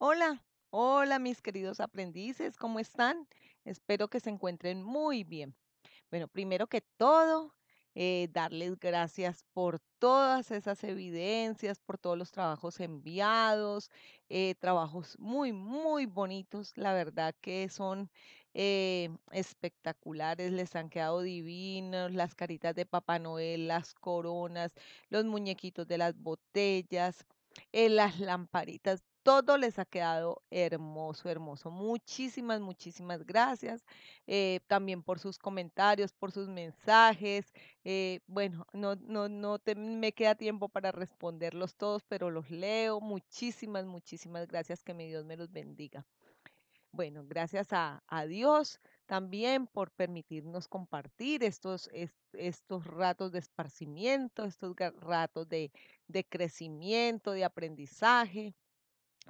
Hola, hola mis queridos aprendices, ¿cómo están? Espero que se encuentren muy bien. Bueno, primero que todo, eh, darles gracias por todas esas evidencias, por todos los trabajos enviados, eh, trabajos muy, muy bonitos, la verdad que son eh, espectaculares, les han quedado divinos, las caritas de Papá Noel, las coronas, los muñequitos de las botellas. las lamparitas todo les ha quedado hermoso, hermoso. Muchísimas, muchísimas gracias eh, también por sus comentarios, por sus mensajes. Eh, bueno, no, no, no me queda tiempo para responderlos todos, pero los leo. Muchísimas, muchísimas gracias. Que mi Dios me los bendiga. Bueno, gracias a, Dios también por permitirnos compartir estos, estos ratos de esparcimiento, estos ratos de crecimiento, de aprendizaje.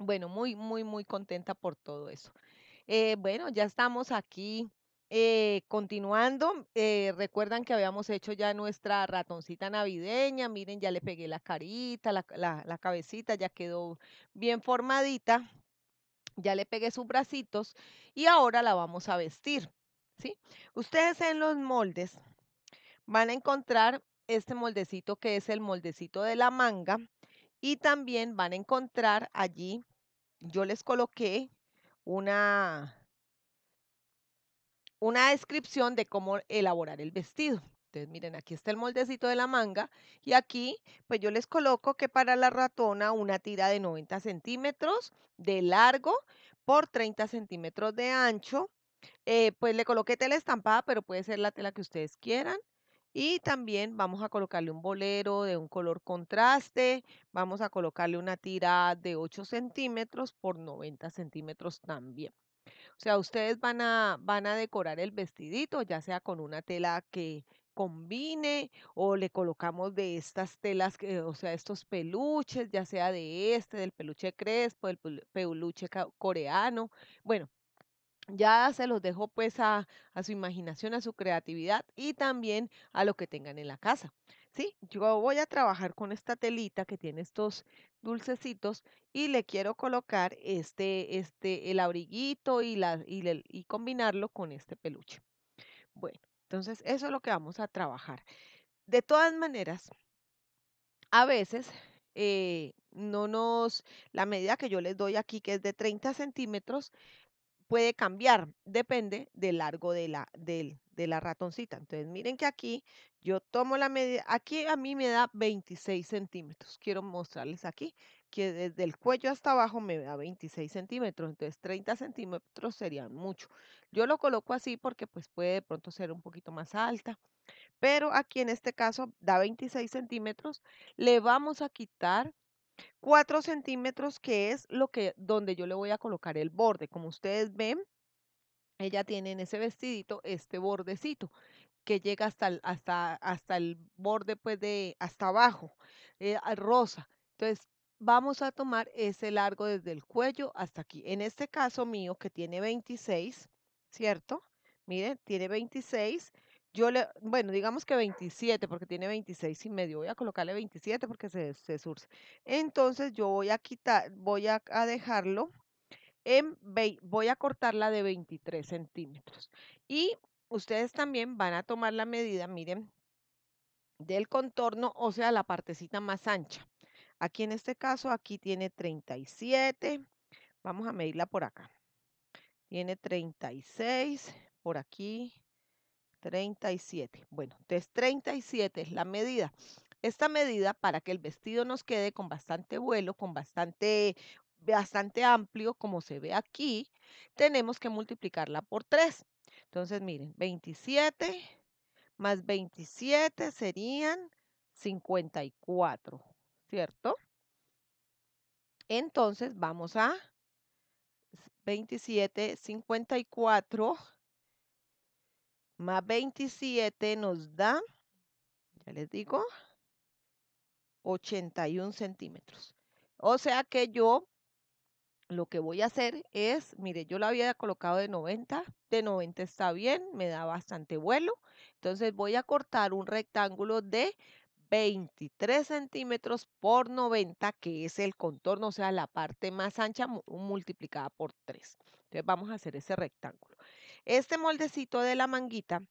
Bueno, muy, muy, muy contenta por todo eso. Eh, bueno, ya estamos aquí eh, continuando, eh, recuerdan que habíamos hecho ya nuestra ratoncita navideña, miren, ya le pegué la carita, la, la cabecita, ya quedó bien formadita, ya le pegué sus bracitos y ahora la vamos a vestir, ¿sí? Ustedes en los moldes van a encontrar este moldecito que es el moldecito de la manga y también van a encontrar allí yo les coloqué una, una descripción de cómo elaborar el vestido. Entonces, miren, aquí está el moldecito de la manga y aquí, pues yo les coloco que para la ratona una tira de 90 centímetros de largo por 30 centímetros de ancho. Eh, pues le coloqué tela estampada, pero puede ser la tela que ustedes quieran. Y también vamos a colocarle un bolero de un color contraste, vamos a colocarle una tira de 8 centímetros por 90 centímetros también. O sea, ustedes van a, van a decorar el vestidito, ya sea con una tela que combine o le colocamos de estas telas, que, o sea, estos peluches, ya sea de este, del peluche crespo, del peluche coreano. Bueno, ya se los dejo pues a, su imaginación, a su creatividad y también a lo que tengan en la casa. Sí, yo voy a trabajar con esta telita que tiene estos dulcecitos y le quiero colocar este, este, el abriguito y, la, y, combinarlo con este peluche. Bueno, entonces eso es lo que vamos a trabajar. De todas maneras, a veces eh, no nos, la medida que yo les doy aquí, que es de 30 centímetros, puede cambiar, depende del largo de la, de la ratoncita. Entonces, miren que aquí yo tomo la medida, aquí a mí me da 26 centímetros. Quiero mostrarles aquí que desde el cuello hasta abajo me da 26 centímetros, entonces 30 centímetros serían mucho. Yo lo coloco así porque pues puede de pronto ser un poquito más alta, pero aquí en este caso da 26 centímetros. Le vamos a quitar 4 centímetros que es lo que, donde yo le voy a colocar el borde. Como ustedes ven, ella tiene en ese vestidito este bordecito que llega hasta el, hasta, hasta el borde, pues de hasta abajo, eh, rosa. Entonces, vamos a tomar ese largo desde el cuello hasta aquí. En este caso mío, que tiene 26, ¿cierto? Miren, tiene 26 yo le, bueno, digamos que 27, porque tiene 26 y medio. Voy a colocarle 27 porque se, se surce. Entonces yo voy a quitar, voy a, dejarlo en, voy a cortarla de 23 centímetros. Y ustedes también van a tomar la medida, miren, del contorno, o sea, la partecita más ancha. Aquí en este caso, aquí tiene 37. Vamos a medirla por acá. Tiene 36 por aquí. 37. Bueno, entonces 37 es la medida. Esta medida para que el vestido nos quede con bastante vuelo, con bastante bastante amplio, como se ve aquí, tenemos que multiplicarla por 3. Entonces, miren, 27 más 27 serían 54, ¿cierto? Entonces, vamos a 27, 54 más 27 nos da, ya les digo, 81 centímetros. O sea que yo lo que voy a hacer es, mire, yo lo había colocado de 90, de 90 está bien, me da bastante vuelo. Entonces voy a cortar un rectángulo de 23 centímetros por 90, que es el contorno, o sea, la parte más ancha multiplicada por 3. Entonces vamos a hacer ese rectángulo. Este moldecito de la manguita,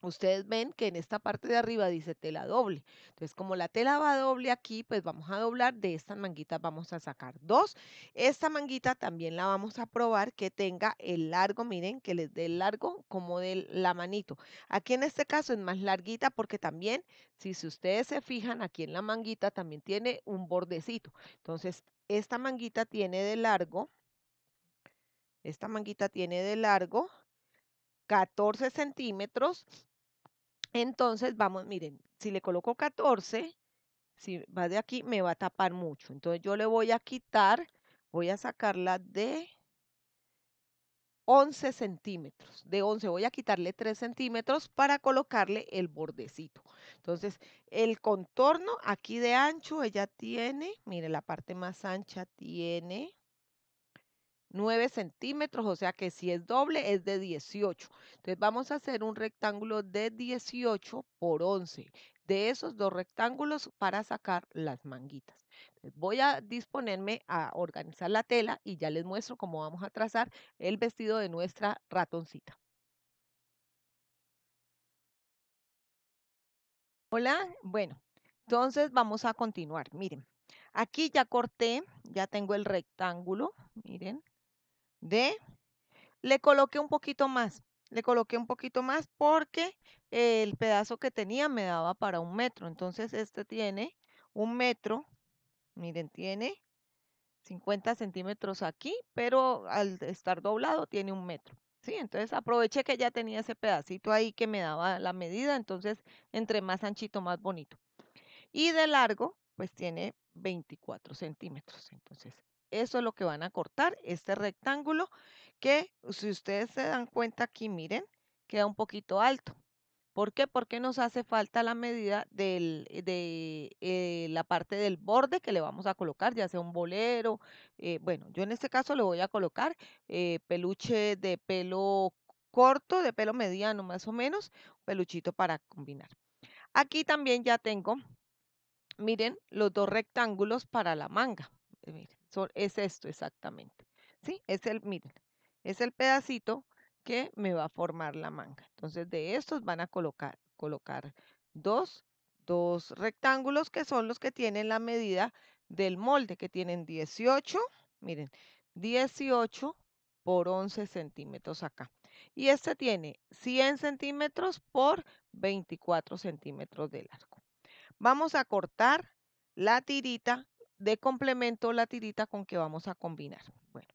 ustedes ven que en esta parte de arriba dice tela doble. Entonces, como la tela va doble aquí, pues vamos a doblar. De estas manguitas vamos a sacar dos. Esta manguita también la vamos a probar que tenga el largo. Miren, que les dé el largo como de la manito. Aquí en este caso es más larguita porque también, si, si ustedes se fijan, aquí en la manguita también tiene un bordecito. Entonces, esta manguita tiene de largo. Esta manguita tiene de largo 14 centímetros. Entonces, vamos, miren, si le coloco 14, si va de aquí, me va a tapar mucho. Entonces, yo le voy a quitar, voy a sacarla de 11 centímetros. De 11 voy a quitarle 3 centímetros para colocarle el bordecito. Entonces, el contorno aquí de ancho, ella tiene, miren, la parte más ancha tiene 9 centímetros, o sea que si es doble es de 18. Entonces vamos a hacer un rectángulo de 18 por 11 de esos dos rectángulos para sacar las manguitas. voy a disponerme a organizar la tela y ya les muestro cómo vamos a trazar el vestido de nuestra ratoncita. Hola, bueno, entonces vamos a continuar. Miren, aquí ya corté, ya tengo el rectángulo, miren, de, le coloqué un poquito más, le coloqué un poquito más porque el pedazo que tenía me daba para un metro. Entonces este tiene un metro, miren, tiene 50 centímetros aquí, pero al estar doblado tiene un metro. Sí, entonces aproveché que ya tenía ese pedacito ahí que me daba la medida, entonces entre más anchito, más bonito. Y de largo, pues tiene 24 centímetros. Entonces, eso es lo que van a cortar, este rectángulo que si ustedes se dan cuenta aquí, miren, queda un poquito alto. ¿Por qué? Porque nos hace falta la medida del, eh, de eh, la parte del borde que le vamos a colocar, ya sea un bolero. Eh, bueno, yo en este caso le voy a colocar peluche de pelo corto, de pelo mediano más o menos, peluchito para combinar. Aquí también ya tengo, miren, los dos rectángulos para la manga. Miren, es esto exactamente. ¿Sí? Es el, miren, es el pedacito que me va a formar la manga. Entonces, de estos van a colocar, colocar dos, dos rectángulos que son los que tienen la medida del molde, que tienen 18, miren, 18 por 11 centímetros acá. Y este tiene 100 centímetros por 24 centímetros de largo. Vamos a cortar la tirita de complemento la tirita con que vamos a combinar. Bueno,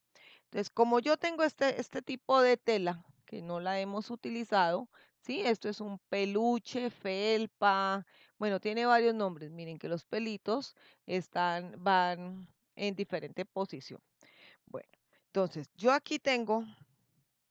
entonces como yo tengo este, este tipo de tela que no la hemos utilizado, ¿sí? Esto es un peluche, felpa, bueno, tiene varios nombres. Miren que los pelitos están, van en diferente posición. Bueno, entonces yo aquí tengo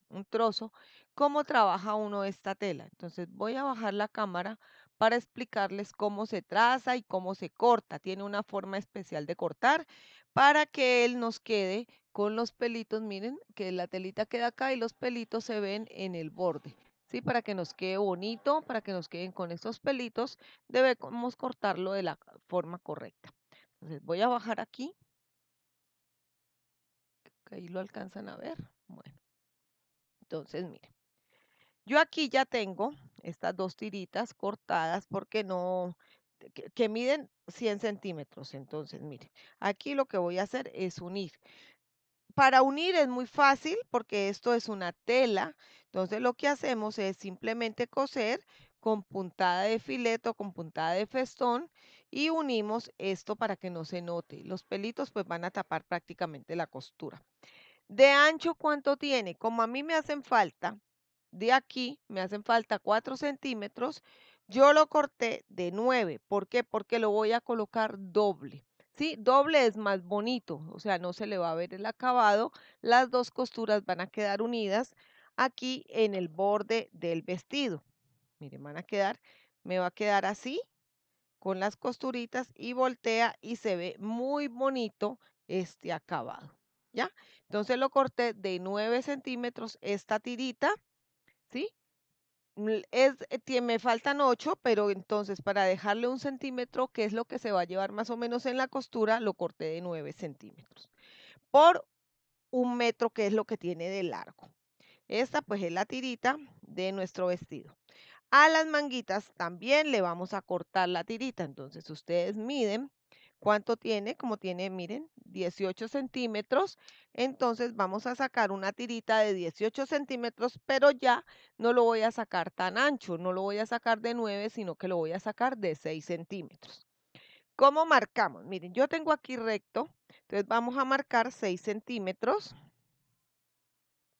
un trozo. ¿Cómo trabaja uno esta tela? Entonces voy a bajar la cámara para explicarles cómo se traza y cómo se corta. Tiene una forma especial de cortar para que él nos quede con los pelitos. Miren que la telita queda acá y los pelitos se ven en el borde. ¿Sí? Para que nos quede bonito, para que nos queden con estos pelitos, debemos cortarlo de la forma correcta. Entonces voy a bajar aquí. ahí lo alcanzan a ver. Bueno, entonces miren. Yo aquí ya tengo estas dos tiritas cortadas porque no, que, miden 100 centímetros. Entonces, miren, aquí lo que voy a hacer es unir. Para unir es muy fácil porque esto es una tela. Entonces, lo que hacemos es simplemente coser con puntada de fileto, con puntada de festón y unimos esto para que no se note. Los pelitos pues van a tapar prácticamente la costura. De ancho, ¿cuánto tiene? Como a mí me hacen falta de aquí, me hacen falta 4 centímetros, yo lo corté de 9. ¿Por qué? Porque lo voy a colocar doble. ¿Sí? Doble es más bonito, o sea, no se le va a ver el acabado. Las dos costuras van a quedar unidas aquí en el borde del vestido. Miren, van a quedar, me va a quedar así con las costuritas y voltea y se ve muy bonito este acabado. ¿Ya? Entonces lo corté de 9 centímetros esta tirita ¿sí? Eh, me faltan 8, pero entonces para dejarle un centímetro, que es lo que se va a llevar más o menos en la costura, lo corté de 9 centímetros por un metro, que es lo que tiene de largo. Esta pues es la tirita de nuestro vestido. A las manguitas también le vamos a cortar la tirita, entonces ustedes miden ¿Cuánto tiene? Como tiene, miren, 18 centímetros. Entonces vamos a sacar una tirita de 18 centímetros, pero ya no lo voy a sacar tan ancho. No lo voy a sacar de 9, sino que lo voy a sacar de 6 centímetros. ¿Cómo marcamos? Miren, yo tengo aquí recto. Entonces vamos a marcar 6 centímetros.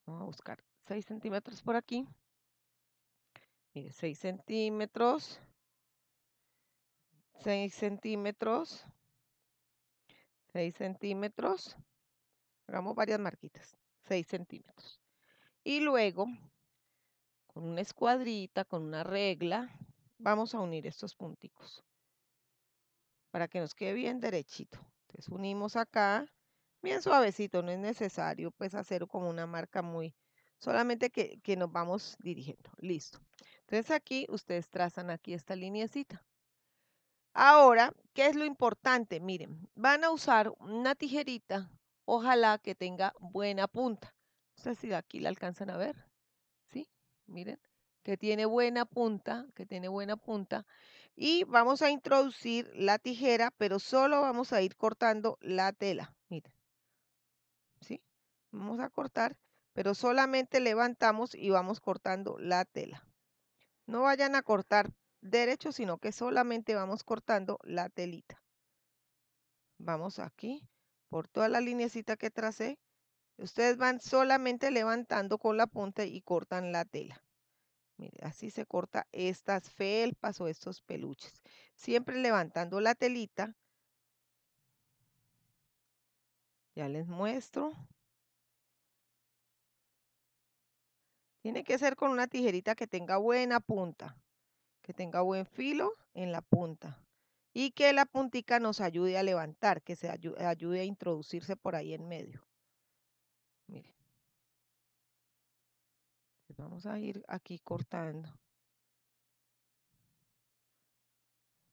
Vamos a buscar 6 centímetros por aquí. Miren, 6 centímetros. 6 centímetros. 6 centímetros. Hagamos varias marquitas. 6 centímetros. Y luego, con una escuadrita, con una regla, vamos a unir estos puntitos para que nos quede bien derechito. Entonces unimos acá, bien suavecito, no es necesario pues hacer como una marca muy, solamente que, que nos vamos dirigiendo. Listo. Entonces aquí ustedes trazan aquí esta linecita. Ahora, ¿qué es lo importante? Miren, van a usar una tijerita, ojalá que tenga buena punta. No sé si aquí la alcanzan a ver. ¿Sí? Miren, que tiene buena punta, que tiene buena punta. Y vamos a introducir la tijera, pero solo vamos a ir cortando la tela. Miren. ¿Sí? Vamos a cortar, pero solamente levantamos y vamos cortando la tela. No vayan a cortar derecho, sino que solamente vamos cortando la telita. Vamos aquí por toda la linecita que tracé. Ustedes van solamente levantando con la punta y cortan la tela. Mire, así se corta estas felpas o estos peluches. Siempre levantando la telita. Ya les muestro. Tiene que ser con una tijerita que tenga buena punta que tenga buen filo en la punta y que la puntica nos ayude a levantar, que se ayude, a introducirse por ahí en medio. Miren. Vamos a ir aquí cortando.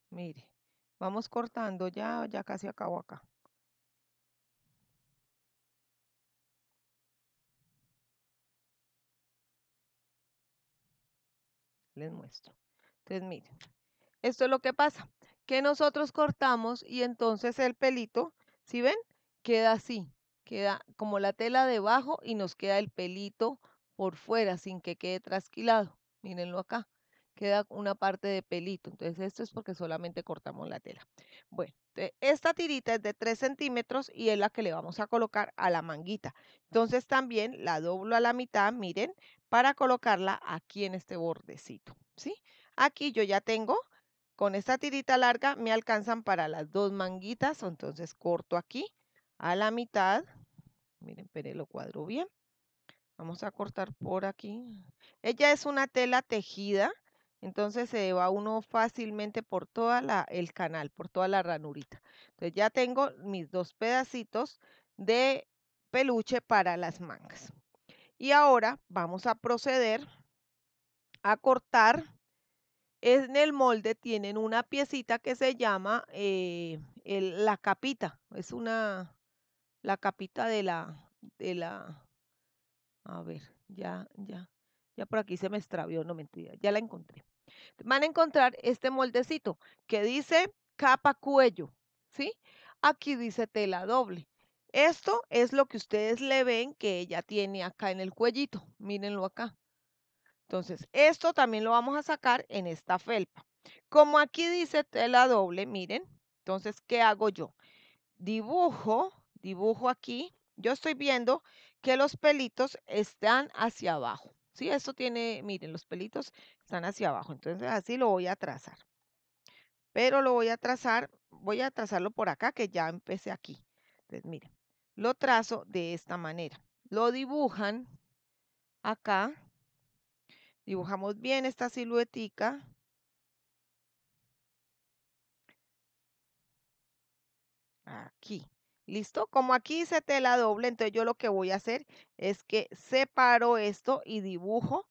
Mire, vamos cortando ya, ya casi acabo acá. Les muestro. Entonces, pues, miren, esto es lo que pasa, que nosotros cortamos y entonces el pelito, si ven? Queda así, queda como la tela debajo y nos queda el pelito por fuera sin que quede trasquilado. Mírenlo acá, queda una parte de pelito. Entonces esto es porque solamente cortamos la tela. Bueno, esta tirita es de 3 centímetros y es la que le vamos a colocar a la manguita. Entonces también la doblo a la mitad, miren, para colocarla aquí en este bordecito, ¿sí? Aquí yo ya tengo, con esta tirita larga me alcanzan para las dos manguitas, entonces corto aquí a la mitad. Miren, pero lo cuadro bien. Vamos a cortar por aquí. Ella es una tela tejida, entonces se va uno fácilmente por todo el canal, por toda la ranurita. Entonces ya tengo mis dos pedacitos de peluche para las mangas. Y ahora vamos a proceder a cortar en el molde tienen una piecita que se llama eh, la capita. Es una, la capita de la, de la, a ver, ya, ya, ya por aquí se me extravió, no mentira, ya la encontré. Van a encontrar este moldecito que dice capa cuello, ¿sí? Aquí dice tela doble. Esto es lo que ustedes le ven que ella tiene acá en el cuellito. Mírenlo acá. Entonces, esto también lo vamos a sacar en esta felpa. Como aquí dice tela doble, miren, entonces, ¿qué hago yo? Dibujo, dibujo aquí. Yo estoy viendo que los pelitos están hacia abajo. Sí, esto tiene, miren, los pelitos están hacia abajo. Entonces, así lo voy a trazar. Pero lo voy a trazar, voy a trazarlo por acá, que ya empecé aquí. Entonces, miren, lo trazo de esta manera. Lo dibujan acá, Dibujamos bien esta siluetica. Aquí. ¿Listo? Como aquí hice tela doble, entonces yo lo que voy a hacer es que separo esto y dibujo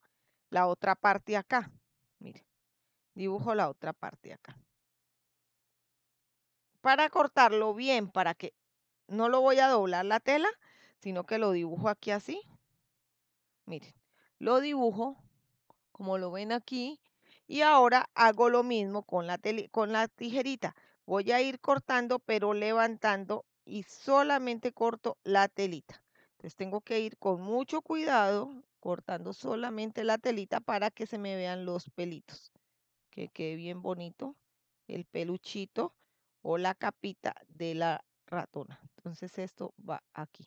la otra parte acá. Mire, dibujo la otra parte acá. Para cortarlo bien, para que no lo voy a doblar la tela, sino que lo dibujo aquí así. Miren, lo dibujo como lo ven aquí. Y ahora hago lo mismo con la, con tijerita. Voy a ir cortando, pero levantando y solamente corto la telita. Entonces tengo que ir con mucho cuidado cortando solamente la telita para que se me vean los pelitos. Que quede bien bonito el peluchito o la capita de la ratona. Entonces esto va aquí.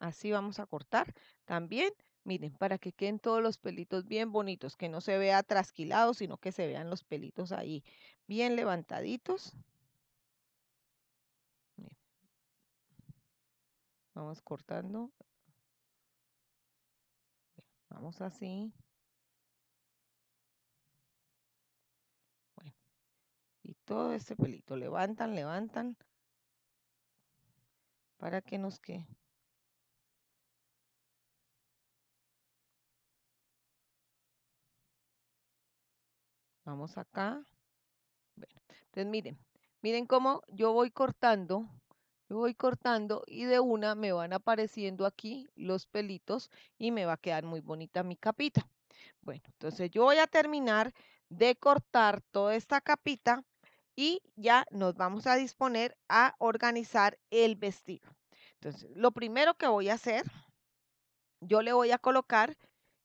Así vamos a cortar también Miren, para que queden todos los pelitos bien bonitos, que no se vea trasquilado, sino que se vean los pelitos ahí bien levantaditos. Vamos cortando. Vamos así. Bueno, y todo este pelito, levantan, levantan, para que nos quede. Vamos acá. entonces miren, miren cómo yo voy cortando, yo voy cortando y de una me van apareciendo aquí los pelitos y me va a quedar muy bonita mi capita. Bueno, entonces yo voy a terminar de cortar toda esta capita y ya nos vamos a disponer a organizar el vestido. Entonces, lo primero que voy a hacer, yo le voy a colocar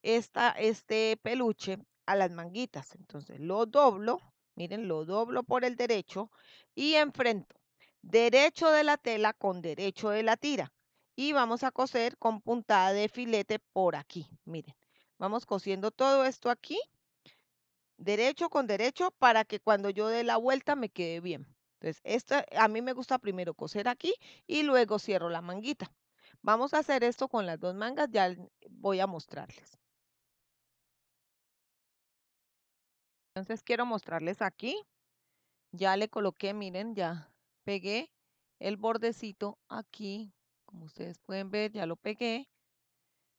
esta, este peluche a las manguitas. Entonces lo doblo, miren, lo doblo por el derecho y enfrento derecho de la tela con derecho de la tira. Y vamos a coser con puntada de filete por aquí, miren. Vamos cosiendo todo esto aquí, derecho con derecho, para que cuando yo dé la vuelta me quede bien. Entonces, esto, a mí me gusta primero coser aquí y luego cierro la manguita. Vamos a hacer esto con las dos mangas, ya voy a mostrarles. Entonces quiero mostrarles aquí. Ya le coloqué, miren, ya pegué el bordecito aquí. Como ustedes pueden ver, ya lo pegué.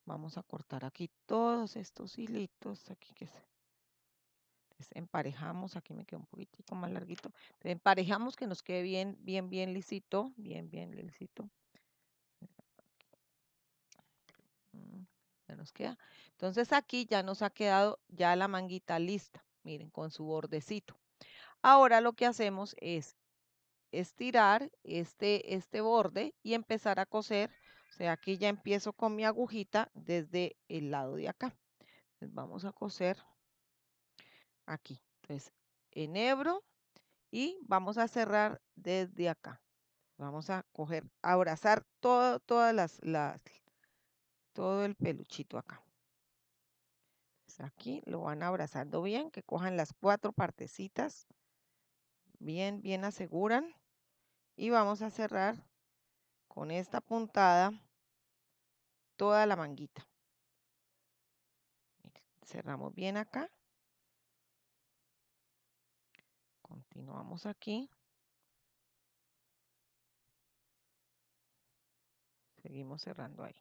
Vamos a cortar aquí todos estos hilitos. Aquí que se... emparejamos. Aquí me quedó un poquitico más larguito. emparejamos que nos quede bien, bien, bien lisito. Bien, bien lisito. Mm, ya nos queda. Entonces aquí ya nos ha quedado ya la manguita lista miren, con su bordecito. Ahora lo que hacemos es estirar este, este borde y empezar a coser. O sea, aquí ya empiezo con mi agujita desde el lado de acá. vamos a coser aquí. Entonces, enhebro y vamos a cerrar desde acá. Vamos a coger, abrazar todo, todas las, las, todo el peluchito acá. Pues, aquí lo van abrazando bien, que cojan las cuatro partecitas. Bien, bien aseguran. Y vamos a cerrar con esta puntada toda la manguita. Cerramos bien acá. Continuamos aquí. Seguimos cerrando ahí.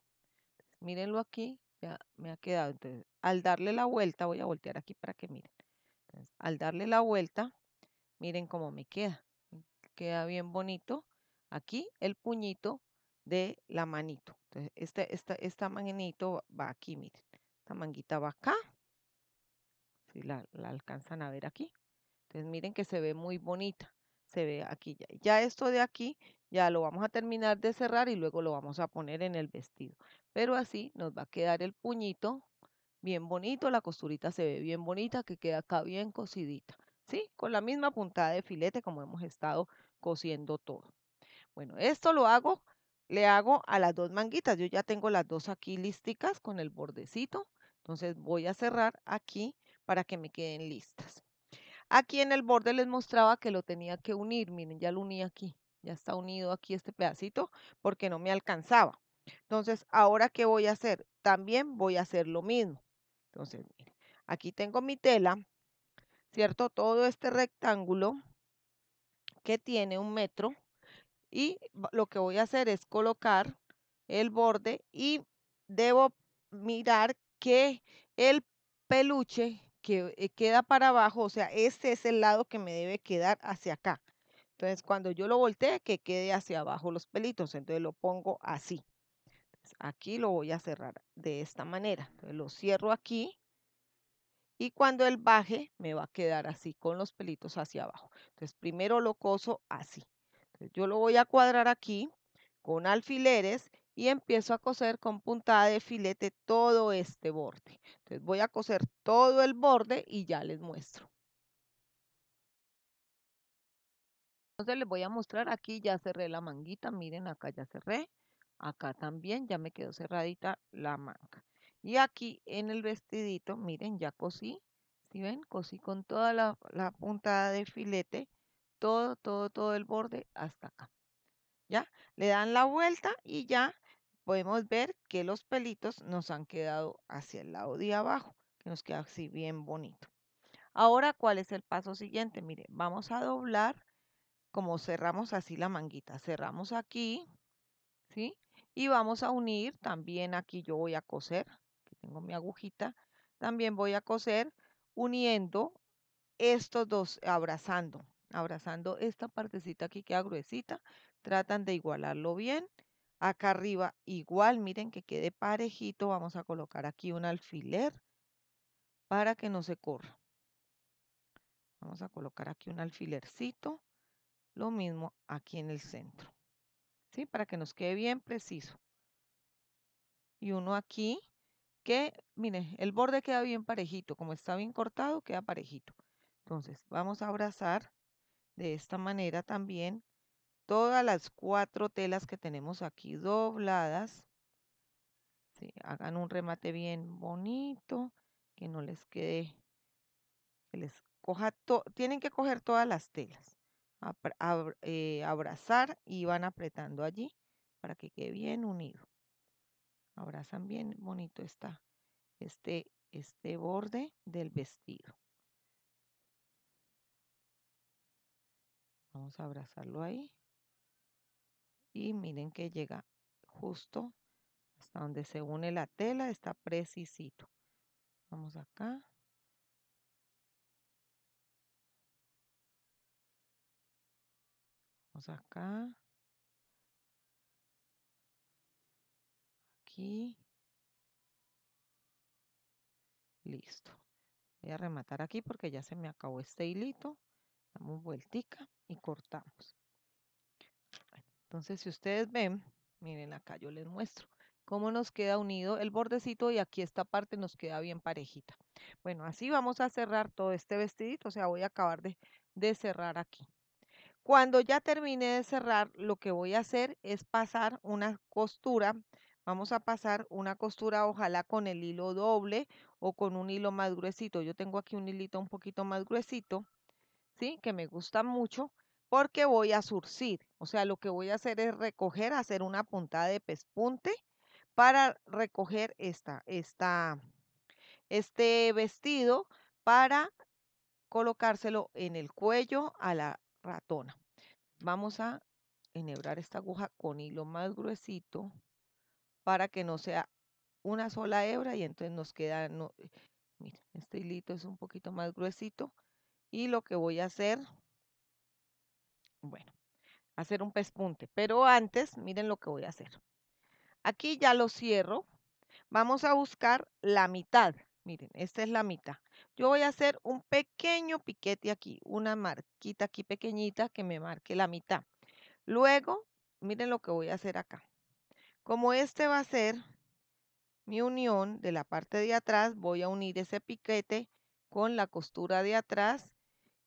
Mírenlo aquí, ya me ha quedado. Entonces, al darle la vuelta, voy a voltear aquí para que miren. al darle la vuelta, miren cómo me queda. Mm, queda bien bonito. Aquí el puñito de la manito. Entonces, este, esta, esta manito va aquí, miren. Esta manguita va acá. Si la, la, alcanzan a ver aquí. Entonces, miren que se ve muy bonita. Se ve aquí ya. Ya esto de aquí, ya lo vamos a terminar de cerrar y luego lo vamos a poner en el vestido. Pero así nos va a quedar el puñito bien bonito, la costurita se ve bien bonita, que queda acá bien cosidita, ¿sí? Con la misma puntada de filete como hemos estado cosiendo todo. Bueno, esto lo hago, le hago a las dos manguitas, yo ya tengo las dos aquí listicas con el bordecito, entonces voy a cerrar aquí para que me queden listas. Aquí en el borde les mostraba que lo tenía que unir, miren, ya lo uní aquí, ya está unido aquí este pedacito porque no me alcanzaba. Entonces, ¿ahora qué voy a hacer? También voy a hacer lo mismo. Entonces, aquí tengo mi tela, ¿cierto? Todo este rectángulo que tiene un metro y lo que voy a hacer es colocar el borde y debo mirar que el peluche que eh, queda para abajo, o sea, este es el lado que me debe quedar hacia acá. Entonces, cuando yo lo voltee, que quede hacia abajo los pelitos. Entonces, lo pongo así. Aquí lo voy a cerrar de esta manera. Lo cierro aquí y cuando él baje me va a quedar así con los pelitos hacia abajo. Entonces primero lo coso así. yo lo voy a cuadrar aquí con alfileres y empiezo a coser con puntada de filete todo este borde. Entonces voy a coser todo el borde y ya les muestro. Entonces les voy a mostrar aquí ya cerré la manguita, miren acá ya cerré. Acá también ya me quedó cerradita la manga. Y aquí en el vestidito, miren, ya cosí. Si ¿sí ven, cosí con toda la, la puntada de filete, todo, todo, todo el borde hasta acá. ¿Ya? Le dan la vuelta y ya podemos ver que los pelitos nos han quedado hacia el lado de abajo, que nos queda así bien bonito. Ahora, ¿cuál es el paso siguiente? miren vamos a doblar como cerramos así la manguita. Cerramos aquí, ¿sí? Y vamos a unir, también aquí yo voy a coser, que tengo mi agujita, también voy a coser uniendo estos dos, abrazando, abrazando esta partecita aquí queda gruesita, tratan de igualarlo bien. Acá arriba igual, miren que quede parejito, vamos a colocar aquí un alfiler para que no se corra. Vamos a colocar aquí un alfilercito, lo mismo aquí en el centro. Para que nos quede bien preciso. Y uno aquí, que, mire, el borde queda bien parejito, como está bien cortado, queda parejito. Entonces, vamos a abrazar de esta manera también todas las cuatro telas que tenemos aquí dobladas. Hagan un remate bien bonito, que no les quede, que les coja, tienen que coger todas las telas. Eh, abrazar y van apretando allí para que quede bien unido. Abrazan bien bonito está este, este borde del vestido. Vamos a abrazarlo ahí. Y miren que llega justo hasta donde se une la tela, está precisito. Vamos acá. acá. Aquí. Listo. Voy a rematar aquí porque ya se me acabó este hilito. Damos vueltica y cortamos. entonces, si ustedes ven, miren acá yo les muestro cómo nos queda unido el bordecito y aquí esta parte nos queda bien parejita. Bueno, así vamos a cerrar todo este vestidito, o sea, voy a acabar de cerrar aquí. Cuando ya termine de cerrar, lo que voy a hacer es pasar una costura. Vamos a pasar una costura, ojalá con el hilo doble o con un hilo más gruesito. Yo tengo aquí un hilito un poquito más gruesito, ¿sí? Que me gusta mucho porque voy a surcir. O sea, lo que voy a hacer es recoger, hacer una puntada de pespunte para recoger esta, esta, este vestido para colocárselo en el cuello a la, ratona. Vamos a enhebrar esta aguja con hilo más gruesito para que no sea una sola hebra y entonces nos queda, eh, este hilito es un poquito más gruesito y lo que voy a hacer, bueno, hacer un pespunte, pero antes miren lo que voy a hacer. Aquí ya lo cierro, vamos a buscar la mitad, Miren, esta es la mitad. Yo voy a hacer un pequeño piquete aquí, una marquita aquí pequeñita que me marque la mitad. Luego, miren lo que voy a hacer acá. Como este va a ser mi unión de la parte de atrás, voy a unir ese piquete con la costura de atrás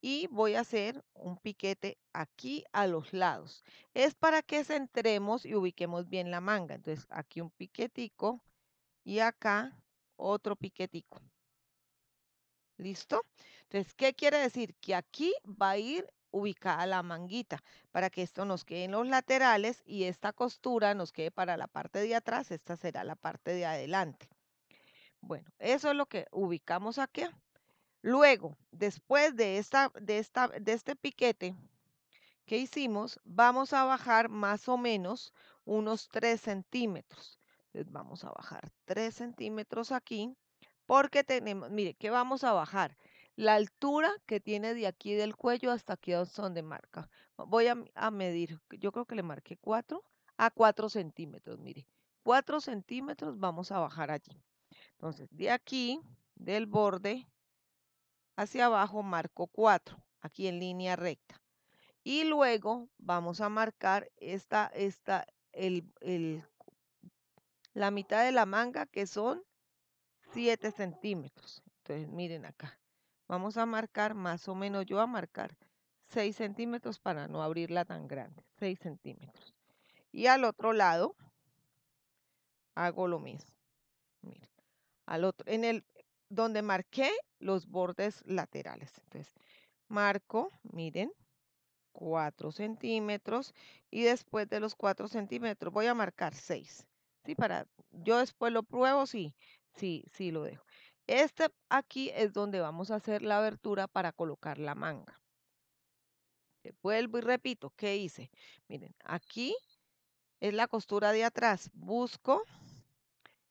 y voy a hacer un piquete aquí a los lados. Es para que centremos y ubiquemos bien la manga. Entonces, aquí un piquetico y acá otro piquetico. ¿Listo? Entonces, ¿qué quiere decir? Que aquí va a ir ubicada la manguita para que esto nos quede en los laterales y esta costura nos quede para la parte de atrás. Esta será la parte de adelante. Bueno, eso es lo que ubicamos aquí. Luego, después de, esta, de, esta, de este piquete que hicimos, vamos a bajar más o menos unos 3 centímetros. Entonces eh, vamos a bajar 3 centímetros aquí porque tenemos, mire, ¿qué vamos a bajar? La altura que tiene de aquí del cuello hasta aquí donde marca. Voy a, a medir, yo creo que le marqué 4 a 4 centímetros, mire. 4 centímetros vamos a bajar allí. Entonces, de aquí, del borde hacia abajo, marco 4, aquí en línea recta. Y luego vamos a marcar esta, esta, el, el la mitad de la manga, que son 7 centímetros. Entonces, miren acá. Vamos a marcar, más o menos yo a marcar 6 centímetros para no abrirla tan grande. 6 centímetros. Y al otro lado, hago lo mismo. Miren, al otro, en el, donde marqué los bordes laterales. Entonces, marco, miren, 4 centímetros y después de los 4 centímetros voy a marcar 6 para, yo después lo pruebo, sí, sí, sí lo dejo. Este aquí es donde vamos a hacer la abertura para colocar la manga. Vuelvo y repito, ¿qué hice? Miren, aquí es la costura de atrás. Busco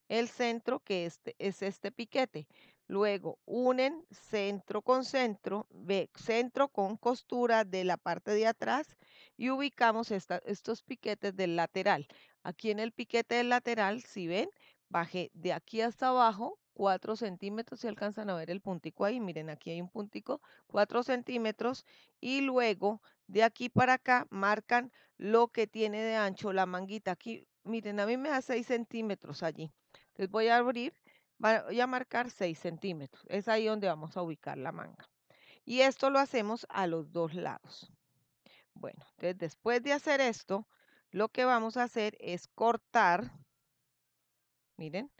el centro, que este, es este piquete. Luego unen centro con centro, ve, centro con costura de la parte de atrás y ubicamos estos piquetes del lateral. Aquí en el piquete lateral, si ven, bajé de aquí hasta abajo 4 centímetros, si alcanzan a ver el puntico ahí, miren, aquí hay un puntico, 4 centímetros, y luego de aquí para acá marcan lo que tiene de ancho la manguita. Aquí, miren, a mí me da 6 centímetros allí. Les voy a abrir, voy a marcar 6 centímetros. Es ahí donde vamos a ubicar la manga. Y esto lo hacemos a los dos lados. Bueno, entonces después de hacer esto, lo que vamos a hacer es cortar, miren,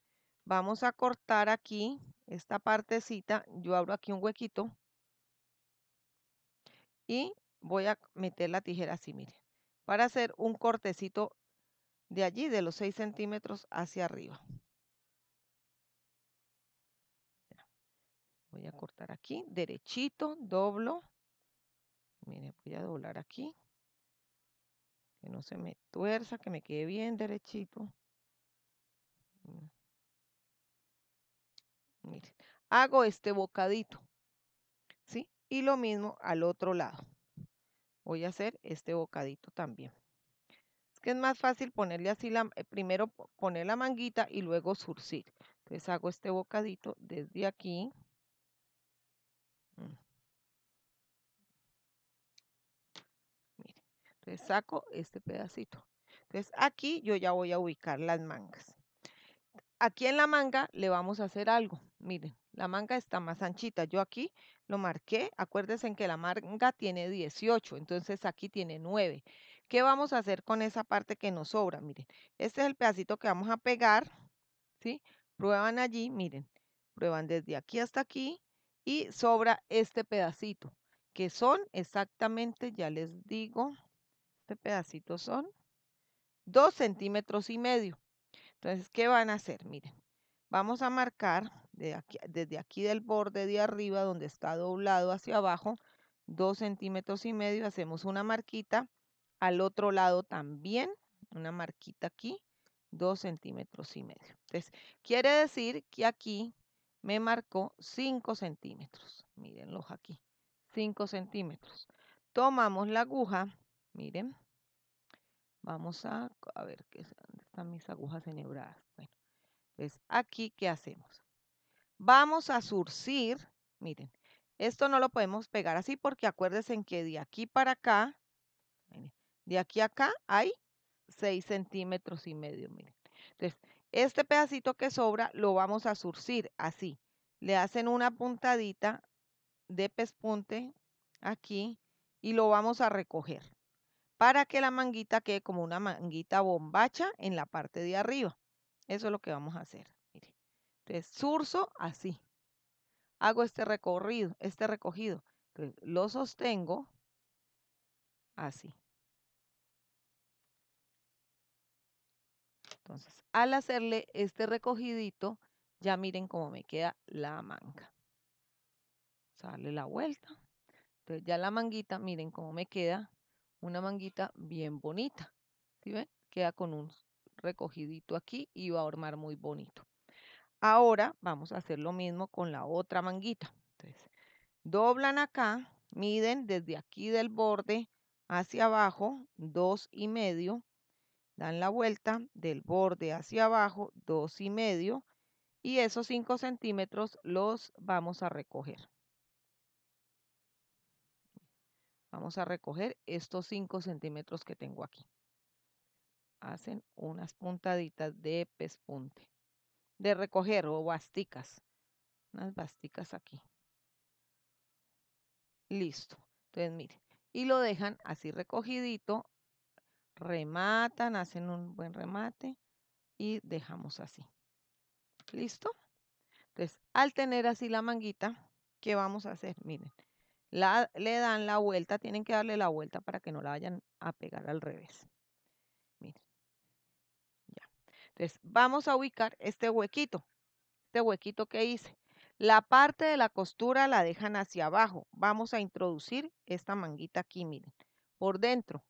vamos a cortar aquí esta partecita, yo abro aquí un huequito y voy a meter la tijera así, miren, para hacer un cortecito de allí, de los 6 centímetros hacia arriba. Voy a cortar aquí, derechito, doblo. Miren, voy a doblar aquí. Que no se me tuerza, que me quede bien derechito. Mm. hago este bocadito. ¿Sí? Y lo mismo al otro lado. Voy a hacer este bocadito también. Es que es más fácil ponerle así la, eh, primero poner la manguita y luego surcir. Entonces hago este bocadito desde aquí. Mm. saco este pedacito. Entonces aquí yo ya voy a ubicar las mangas. Aquí en la manga le vamos a hacer algo. Miren, la manga está más anchita. Yo aquí lo marqué. Acuérdense en que la manga tiene 18, entonces aquí tiene 9. ¿Qué vamos a hacer con esa parte que nos sobra? Miren, este es el pedacito que vamos a pegar. ¿sí? Prueban allí, miren. Prueban desde aquí hasta aquí y sobra este pedacito, que son exactamente, ya les digo, este pedacito son 2 centímetros y medio. Entonces, ¿qué van a hacer? Miren, vamos a marcar de aquí, desde aquí del borde de arriba, donde está doblado hacia abajo, 2 centímetros y medio, hacemos una marquita. Al otro lado también, una marquita aquí, 2 centímetros y medio. Entonces, quiere decir que aquí me marcó 5 centímetros. Mírenlos aquí, 5 centímetros. Tomamos la aguja, Miren, vamos a, ver qué están mis agujas enhebradas. Bueno, pues aquí, ¿qué hacemos? Vamos a surcir, miren, esto no lo podemos pegar así porque acuérdense que de aquí para acá, de aquí a acá hay 6 centímetros y medio, miren. Entonces, este pedacito que sobra lo vamos a surcir así. Le hacen una puntadita de pespunte aquí y lo vamos a recoger para que la manguita quede como una manguita bombacha en la parte de arriba. Eso es lo que vamos a hacer. Entonces, surzo así. Hago este recorrido, este recogido. lo sostengo así. Entonces, al hacerle este recogidito, ya miren cómo me queda la manga. Sale la vuelta. Entonces, ya la manguita, miren cómo me queda una manguita bien bonita. ¿Sí ven? Queda con un recogidito aquí y va a armar muy bonito. Ahora vamos a hacer lo mismo con la otra manguita. doblan acá, miden desde aquí del borde hacia abajo, dos y medio. Dan la vuelta del borde hacia abajo, dos y medio. Y esos cinco centímetros los vamos a recoger. Vamos a recoger estos 5 centímetros que tengo aquí. Hacen unas puntaditas de pespunte. De recoger o basticas. Unas basticas aquí. Listo. Entonces, miren. Y lo dejan así recogidito. Rematan, hacen un buen remate y dejamos así. ¿Listo? Entonces, al tener así la manguita, ¿qué vamos a hacer? Miren, la, le dan la vuelta, tienen que darle la vuelta para que no la vayan a pegar al revés. Miren. Ya. Entonces, vamos a ubicar este huequito, este huequito que hice. La parte de la costura la dejan hacia abajo. Vamos a introducir esta manguita aquí, miren, por dentro.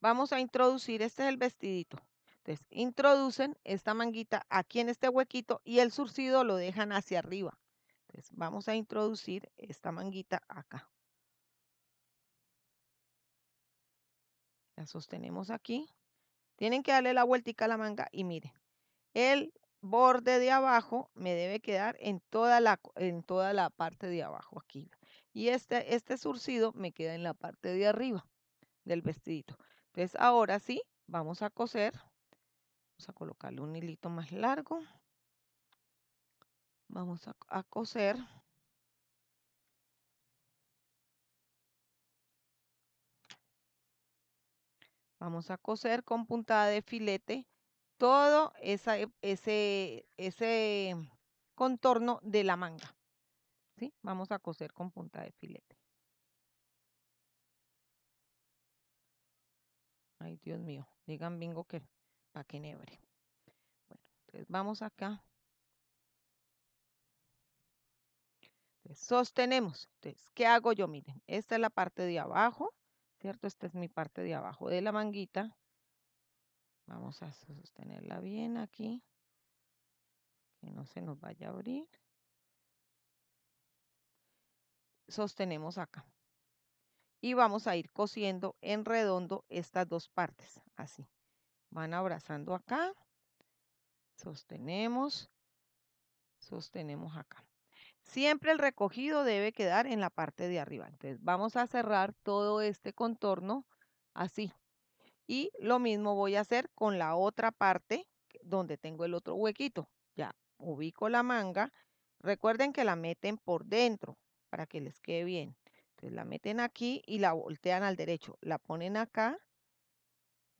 Vamos a introducir, este es el vestidito. Entonces, introducen esta manguita aquí en este huequito y el surcido lo dejan hacia arriba. Entonces vamos a introducir esta manguita acá. La sostenemos aquí. Tienen que darle la vueltica a la manga y miren, el borde de abajo me debe quedar en toda la, en toda la parte de abajo aquí. Y este, este surcido me queda en la parte de arriba del vestidito. Entonces ahora sí, vamos a coser. Vamos a colocarle un hilito más largo. Vamos a, coser. Vamos a coser con puntada de filete todo esa, ese, ese contorno de la manga. ¿Sí? Vamos a coser con punta de filete. Ay, Dios mío, digan bingo que pa' que nebre. Bueno, entonces vamos acá. sostenemos. Entonces, ¿qué hago yo? Miren, esta es la parte de abajo, ¿cierto? Esta es mi parte de abajo de la manguita. Vamos a sostenerla bien aquí. Que no se nos vaya a abrir. Sostenemos acá. Y vamos a ir cosiendo en redondo estas dos partes, así. Van abrazando acá. Sostenemos. Sostenemos acá. Siempre el recogido debe quedar en la parte de arriba. Entonces vamos a cerrar todo este contorno así. Y lo mismo voy a hacer con la otra parte donde tengo el otro huequito. Ya ubico la manga. Recuerden que la meten por dentro para que les quede bien. Entonces la meten aquí y la voltean al derecho. La ponen acá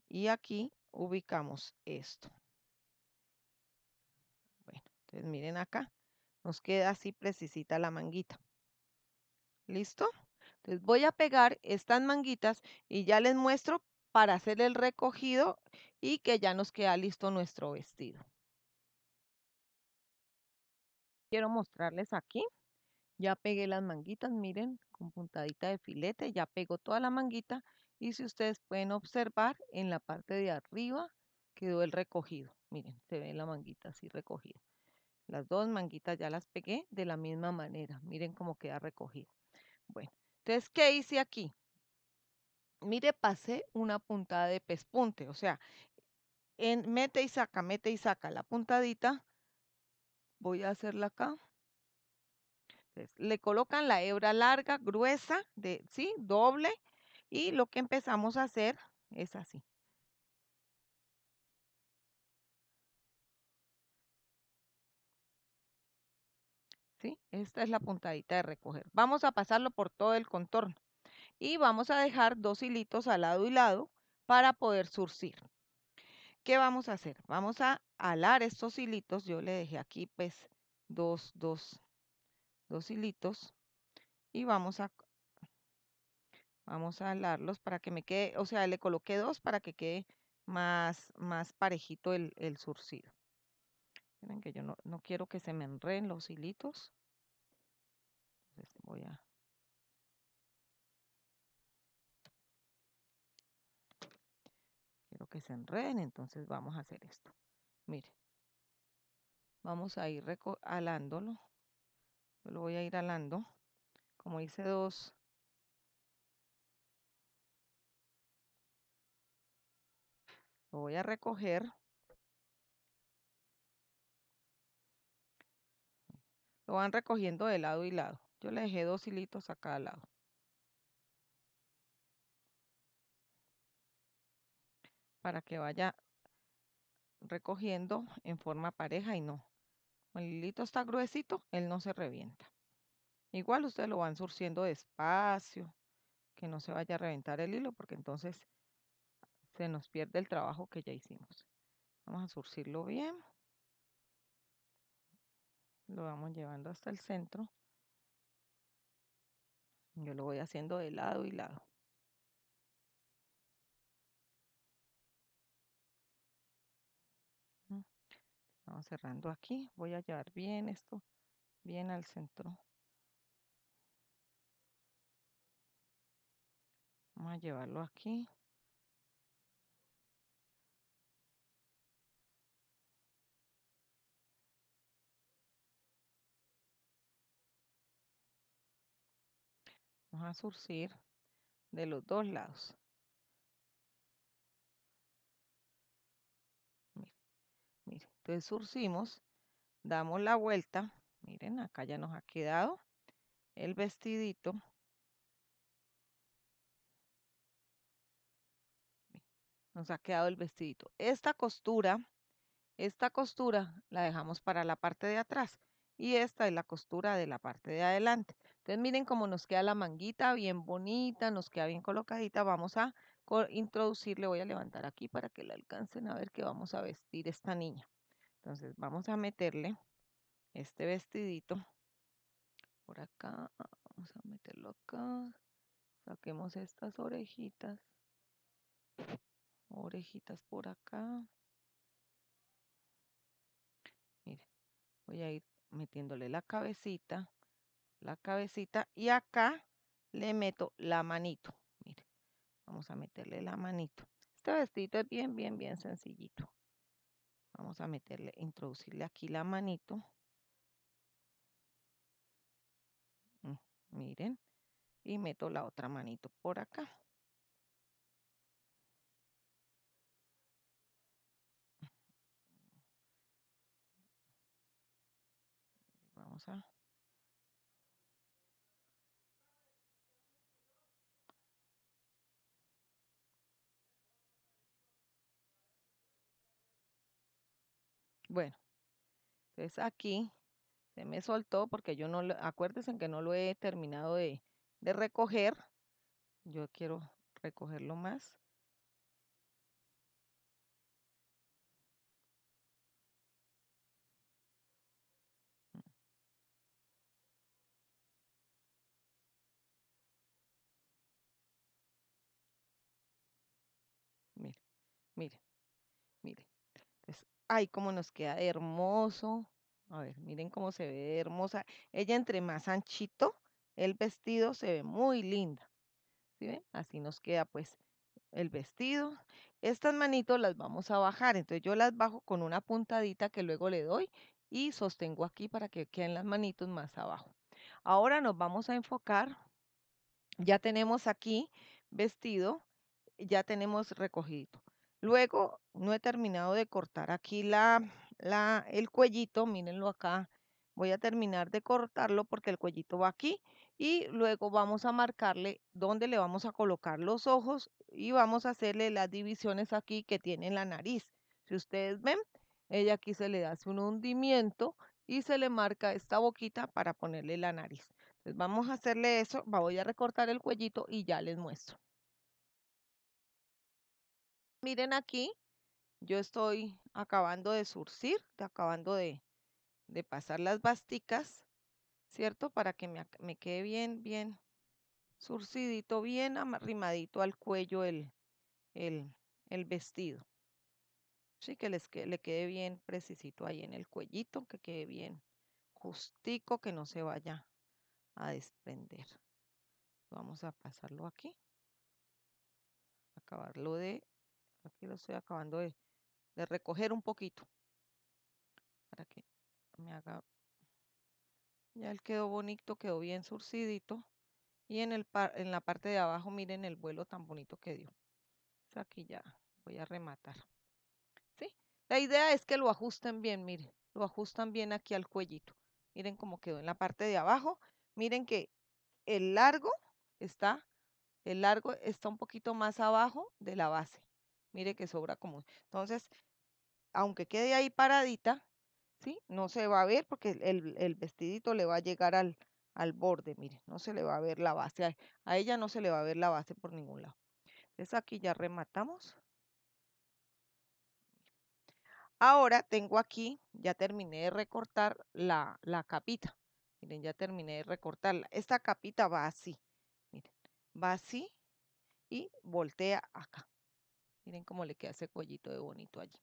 y aquí ubicamos esto. Bueno, entonces miren acá. Nos queda así precisita la manguita. ¿Listo? Entonces voy a pegar estas manguitas y ya les muestro para hacer el recogido y que ya nos queda listo nuestro vestido. Quiero mostrarles aquí. Ya pegué las manguitas, miren, con puntadita de filete, ya pegó toda la manguita y si ustedes pueden observar en la parte de arriba quedó el recogido. Miren, se ve la manguita así recogida. Las dos manguitas ya las pegué de la misma manera. Miren cómo queda recogido. Bueno, entonces, ¿qué hice aquí? Mire, pasé una puntada de pespunte, o sea, en mete y saca, mete y saca la puntadita. Voy a hacerla acá. le colocan la hebra larga, gruesa, de, ¿sí? Doble. Y lo que empezamos a hacer es así. Esta es la puntadita de recoger. Vamos a pasarlo por todo el contorno y vamos a dejar dos hilitos al lado y lado para poder surcir. ¿Qué vamos a hacer? Vamos a alar estos hilitos. Yo le dejé aquí pues dos, dos, dos hilitos y vamos a, vamos a alarlos para que me quede, o sea, le coloqué dos para que quede más, más parejito el, el surcido. Miren que yo no, no quiero que se me enreden los hilitos. Este, voy a... Quiero que se enreden, entonces vamos a hacer esto. Mire, vamos a ir alándolo. lo voy a ir alando. Como hice dos... Lo voy a recoger. Lo van recogiendo de lado y lado. Yo le dejé dos hilitos a cada lado. Para que vaya recogiendo en forma pareja y no. el hilito está gruesito, él no se revienta. Igual ustedes lo van surciendo despacio, que no se vaya a reventar el hilo, porque entonces se nos pierde el trabajo que ya hicimos. Vamos a surcirlo bien. Lo vamos llevando hasta el centro. Yo lo voy haciendo de lado y lado. Vamos mm, cerrando aquí. Voy a llevar bien esto, bien al centro. Vamos a llevarlo aquí. a surcir de los dos lados. Entonces surcimos, damos la vuelta. Miren, acá ya nos ha quedado el vestidito. Nos ha quedado el vestidito. Esta costura, esta costura la dejamos para la parte de atrás y esta es la costura de la parte de adelante. Entonces miren cómo nos queda la manguita bien bonita, nos queda bien colocadita. Vamos a introducirle, voy a levantar aquí para que le alcancen a ver que vamos a vestir esta niña. Entonces vamos a meterle este vestidito por acá. Vamos a meterlo acá. Saquemos estas orejitas. Orejitas por acá. Miren, voy a ir metiéndole la cabecita la cabecita y acá le meto la manito. Miren, vamos a meterle la manito. Este vestido es bien, bien, bien sencillito. Vamos a meterle, introducirle aquí la manito. Mm, miren, y meto la otra manito por acá. Bueno, entonces pues, aquí se me soltó porque yo no, acuérdense que no lo he terminado de recoger. Yo quiero recogerlo más. ay, cómo nos queda hermoso. A ver, miren cómo se ve hermosa. Ella entre más anchito, el vestido se ve muy linda. ¿Sí ven? Así nos queda pues el vestido. Estas manitos las vamos a bajar, entonces yo las bajo con una puntadita que luego le doy y sostengo aquí para que queden las manitos más abajo. Ahora nos vamos a enfocar. Ya tenemos aquí vestido, ya tenemos recogido. Luego no he terminado de cortar aquí la, la, el cuellito, mírenlo acá. Voy a terminar de cortarlo porque el cuellito va aquí y luego vamos a marcarle dónde le vamos a colocar los ojos y vamos a hacerle las divisiones aquí que tiene la nariz. Si ustedes ven, ella aquí se le hace un hundimiento y se le marca esta boquita para ponerle la nariz. Entonces vamos a hacerle eso, voy a recortar el cuellito y ya les muestro. Miren aquí, yo estoy acabando de surcir, acabando de, pasar las basticas, ¿cierto? Para que me, quede bien, bien surcidito, bien arrimadito al cuello el, el, vestido. Sí, que, les, que le quede bien precisito ahí en el cuellito, que quede bien justico, que no se vaya a desprender. Vamos a pasarlo aquí. Acabarlo de Aquí lo estoy acabando de, recoger un poquito. Para que me haga... Ya él quedó bonito, quedó bien surcidito. Y en, el en la parte de abajo, miren el vuelo tan bonito que dio. aquí ya voy a rematar. ¿Sí? La idea es que lo ajusten bien, miren. Lo ajustan bien aquí al cuellito. Miren cómo quedó en la parte de abajo. Miren que el largo está, el largo está un poquito más abajo de la base. Mire que sobra como, Entonces, aunque quede ahí paradita, ¿sí? No se va a ver porque el, vestidito le va a llegar al, al, borde, mire, no se le va a ver la base, a, ella no se le va a ver la base por ningún lado. Entonces aquí ya rematamos. Ahora tengo aquí, ya terminé de recortar la, la capita. Miren, ya terminé de recortarla. Esta capita va así, miren, va así y voltea acá. Miren cómo le queda ese cuellito de bonito allí.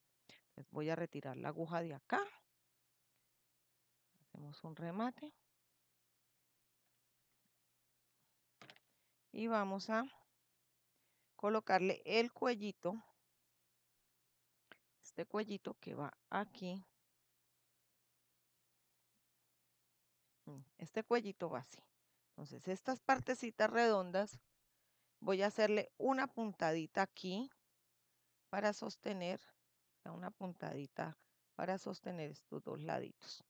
voy a retirar la aguja de acá. Hacemos un remate. Y vamos a colocarle el cuellito. Este cuellito que va aquí. Mm, este cuellito va así. Entonces estas partecitas redondas voy a hacerle una puntadita aquí para sostener, una puntadita para sostener estos dos laditos.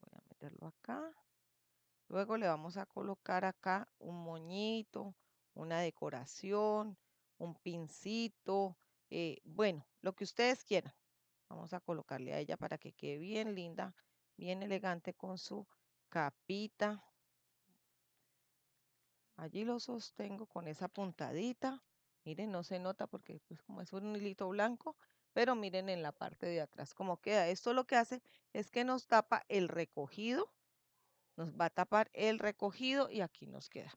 Voy a meterlo acá. Luego le vamos a colocar acá un moñito, una decoración, un pincito, eh, bueno, lo que ustedes quieran. Vamos a colocarle a ella para que quede bien linda, bien elegante con su capita. Allí lo sostengo con esa puntadita Miren, no se nota porque pues como es un hilito blanco, pero miren en la parte de atrás cómo queda. Esto lo que hace es que nos tapa el recogido, nos va a tapar el recogido y aquí nos queda.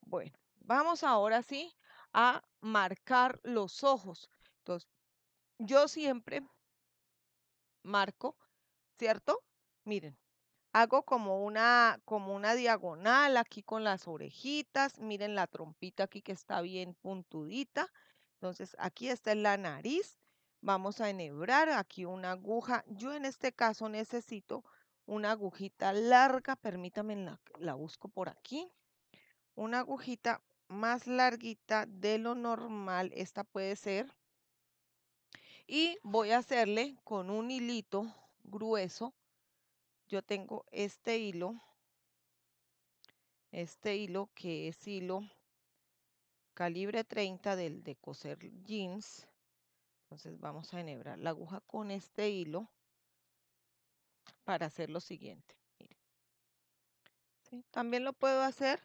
Bueno, vamos ahora sí a marcar los ojos. Entonces, yo siempre marco, ¿cierto? Miren, Hago como una, como una diagonal aquí con las orejitas. Miren la trompita aquí que está bien puntudita. Entonces aquí está la nariz. Vamos a enhebrar aquí una aguja. Yo en este caso necesito una agujita larga. Permítanme, la busco por aquí. Una agujita más larguita de lo normal. Esta puede ser. Y voy a hacerle con un hilito grueso yo tengo este hilo, este hilo que es hilo calibre 30 del de coser jeans. Entonces vamos a enhebrar la aguja con este hilo para hacer lo siguiente. También lo puedo hacer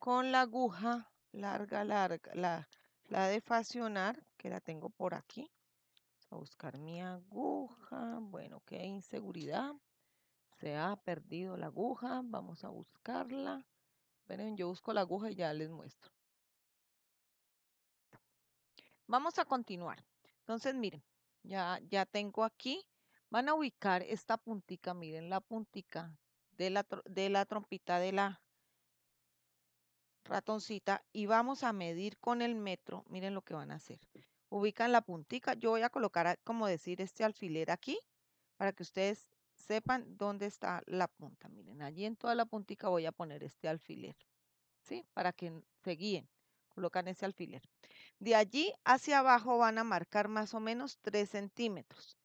con la aguja larga, larga, la, de fasionar, que la tengo por aquí. A buscar mi aguja. Bueno, qué inseguridad se ha perdido la aguja, vamos a buscarla. pero yo busco la aguja y ya les muestro. Vamos a continuar. Entonces, miren, ya, ya tengo aquí, van a ubicar esta puntica, miren la puntica de la, de la trompita de la ratoncita y vamos a medir con el metro, miren lo que van a hacer. Ubican la puntica, yo voy a colocar, como decir, este alfiler aquí para que ustedes sepan dónde está la punta. Miren, allí en toda la puntica voy a poner este alfiler, ¿sí? Para que se guíen, colocan ese alfiler. De allí hacia abajo van a marcar más o menos 3 centímetros,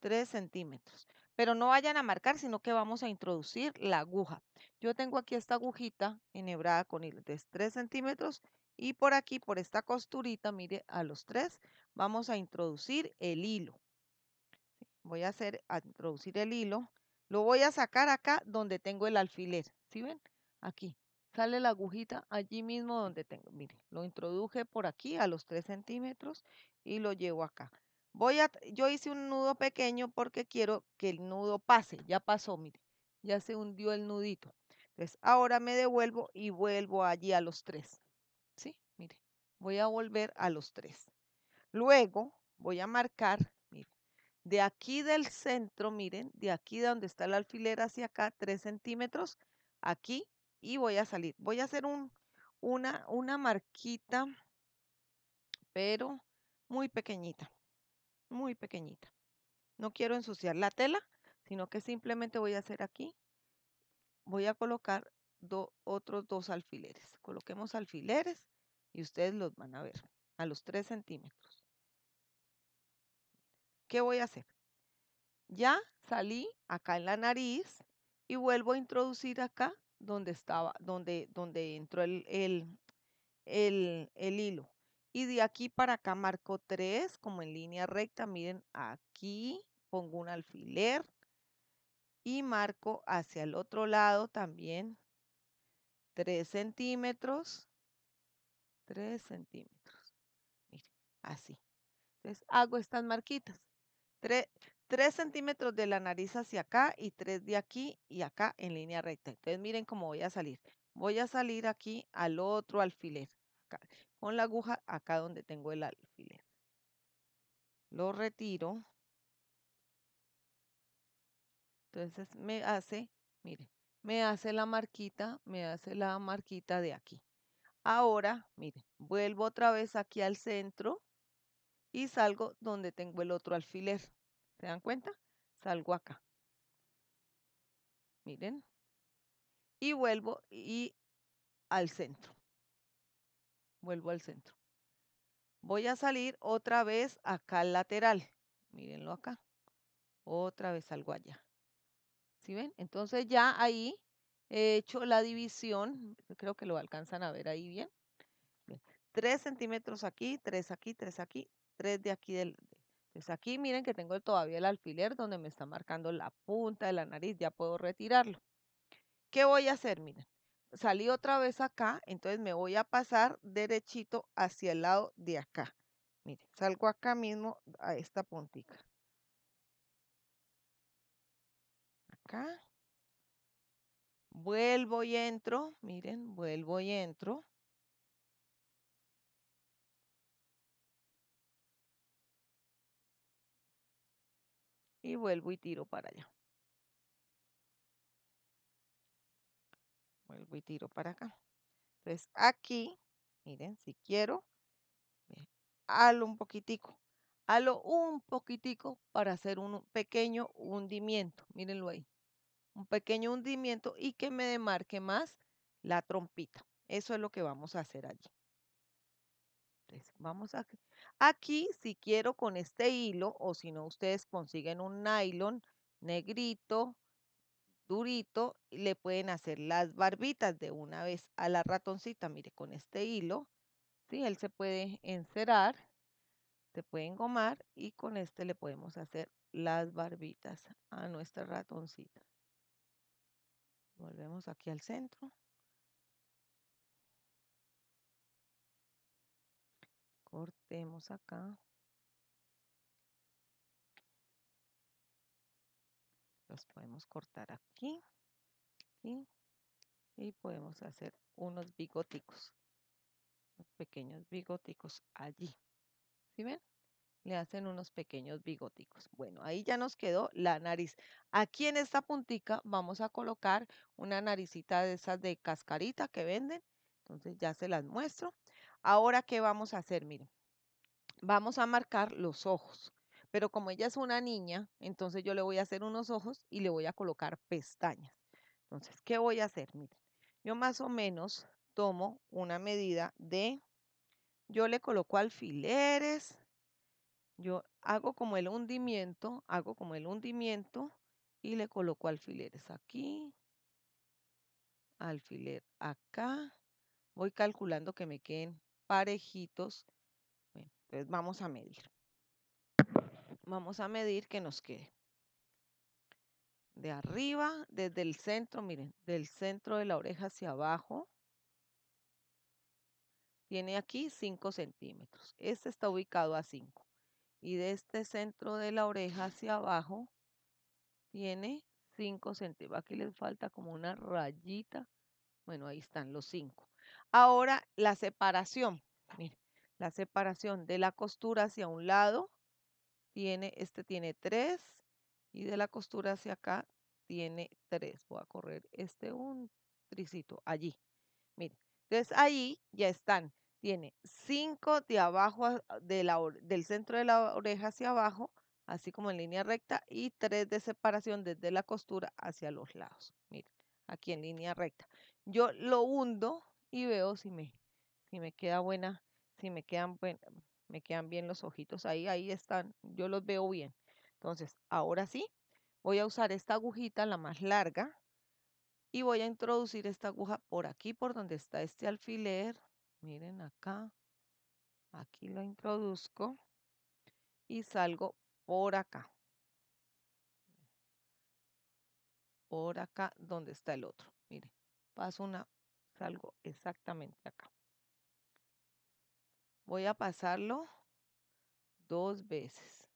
3 centímetros. Pero no vayan a marcar, sino que vamos a introducir la aguja. Yo tengo aquí esta agujita enhebrada con hilo de 3 centímetros y por aquí, por esta costurita, mire, a los 3, vamos a introducir el hilo voy a hacer, a introducir el hilo, lo voy a sacar acá donde tengo el alfiler, ¿sí ven? Aquí, sale la agujita allí mismo donde tengo, mire, lo introduje por aquí a los 3 centímetros y lo llevo acá. Voy a, yo hice un nudo pequeño porque quiero que el nudo pase, ya pasó, mire, ya se hundió el nudito. Entonces, ahora me devuelvo y vuelvo allí a los 3, ¿sí? Mire, voy a volver a los 3. Luego voy a marcar de aquí del centro, miren, de aquí de donde está el alfiler hacia acá, 3 centímetros, aquí, y voy a salir. Voy a hacer un, una, una marquita, pero muy pequeñita, muy pequeñita. No quiero ensuciar la tela, sino que simplemente voy a hacer aquí, voy a colocar otros dos alfileres. Coloquemos alfileres y ustedes los van a ver a los 3 centímetros. ¿Qué voy a hacer? Ya salí acá en la nariz y vuelvo a introducir acá donde estaba, donde, donde entró el, el, hilo. Y de aquí para acá marco 3 como en línea recta. Miren, aquí pongo un alfiler y marco hacia el otro lado también 3 centímetros. 3 centímetros. Miren, así. Entonces hago estas marquitas. 3, centímetros de la nariz hacia acá y 3 de aquí y acá en línea recta. Entonces miren cómo voy a salir. Voy a salir aquí al otro alfiler, con la aguja acá donde tengo el alfiler. Lo retiro. Entonces me hace, miren, me hace la marquita, me hace la marquita de aquí. Ahora, miren, vuelvo otra vez aquí al centro y salgo donde tengo el otro alfiler. ¿Se dan cuenta? Salgo acá. Miren. Y vuelvo y al centro. Vuelvo al centro. Voy a salir otra vez acá al lateral. Mírenlo acá. Otra vez salgo allá. ¿Sí ven? Entonces ya ahí he hecho la división. Creo que lo alcanzan a ver ahí bien. 3 centímetros aquí, 3 aquí, 3 aquí, tres de aquí del... Entonces pues, aquí miren que tengo todavía el alfiler donde me está marcando la punta de la nariz, ya puedo retirarlo. ¿Qué voy a hacer? Miren, salí otra vez acá, entonces me voy a pasar derechito hacia el lado de acá. Miren, salgo acá mismo a esta puntica. Acá. Vuelvo y entro, miren, vuelvo y entro. y vuelvo y tiro para allá. Vuelvo y tiro para acá. Entonces aquí, miren, si quiero, halo un poquitico, halo un poquitico para hacer un pequeño hundimiento, mírenlo ahí, un pequeño hundimiento y que me demarque más la trompita. Eso es lo que vamos a hacer allí. Entonces, vamos a Aquí, si quiero con este hilo, o si no, ustedes consiguen un nylon negrito, durito, le pueden hacer las barbitas de una vez a la ratoncita. Mire, con este hilo, ¿sí? él se puede encerar, se puede engomar y con este le podemos hacer las barbitas a nuestra ratoncita. Volvemos aquí al centro. cortemos acá los podemos cortar aquí, y podemos hacer unos bigoticos pequeños bigoticos allí ¿sí ven? le hacen unos pequeños bigoticos. Bueno, ahí ya nos quedó la nariz. Aquí en esta puntica vamos a colocar una naricita de esas de cascarita que venden. Entonces ya se las muestro. Ahora, ¿qué vamos a hacer? Miren, vamos a marcar los ojos. Pero como ella es una niña, entonces yo le voy a hacer unos ojos y le voy a colocar pestañas. Entonces, ¿qué voy a hacer? Miren, yo más o menos tomo una medida de, yo le coloco alfileres, yo hago como el hundimiento, hago como el hundimiento y le coloco alfileres aquí, alfiler acá. Voy calculando que me queden parejitos. entonces pues, vamos a medir. Vamos a medir que nos quede. De arriba, desde el centro, miren, del centro de la oreja hacia abajo, tiene aquí 5 centímetros. Este está ubicado a 5. Y de este centro de la oreja hacia abajo, tiene 5 centímetros. Aquí les falta como una rayita. Bueno, ahí están los 5. Ahora la separación, mire, la separación de la costura hacia un lado, tiene, este tiene tres y de la costura hacia acá tiene tres Voy a correr este un tricito allí. Mire, entonces ahí ya están. Tiene cinco de abajo de la, del centro de la oreja hacia abajo, así como en línea recta, y tres de separación desde la costura hacia los lados. Mire, aquí en línea recta. Yo lo hundo y veo si me, si me queda buena, si me quedan, me quedan bien los ojitos ahí, ahí están, yo los veo bien. Entonces, ahora sí, voy a usar esta agujita, la más larga, y voy a introducir esta aguja por aquí, por donde está este alfiler. Miren acá, aquí lo introduzco y salgo por acá. Por acá donde está el otro. Miren, paso una salgo exactamente acá. Voy a pasarlo dos veces.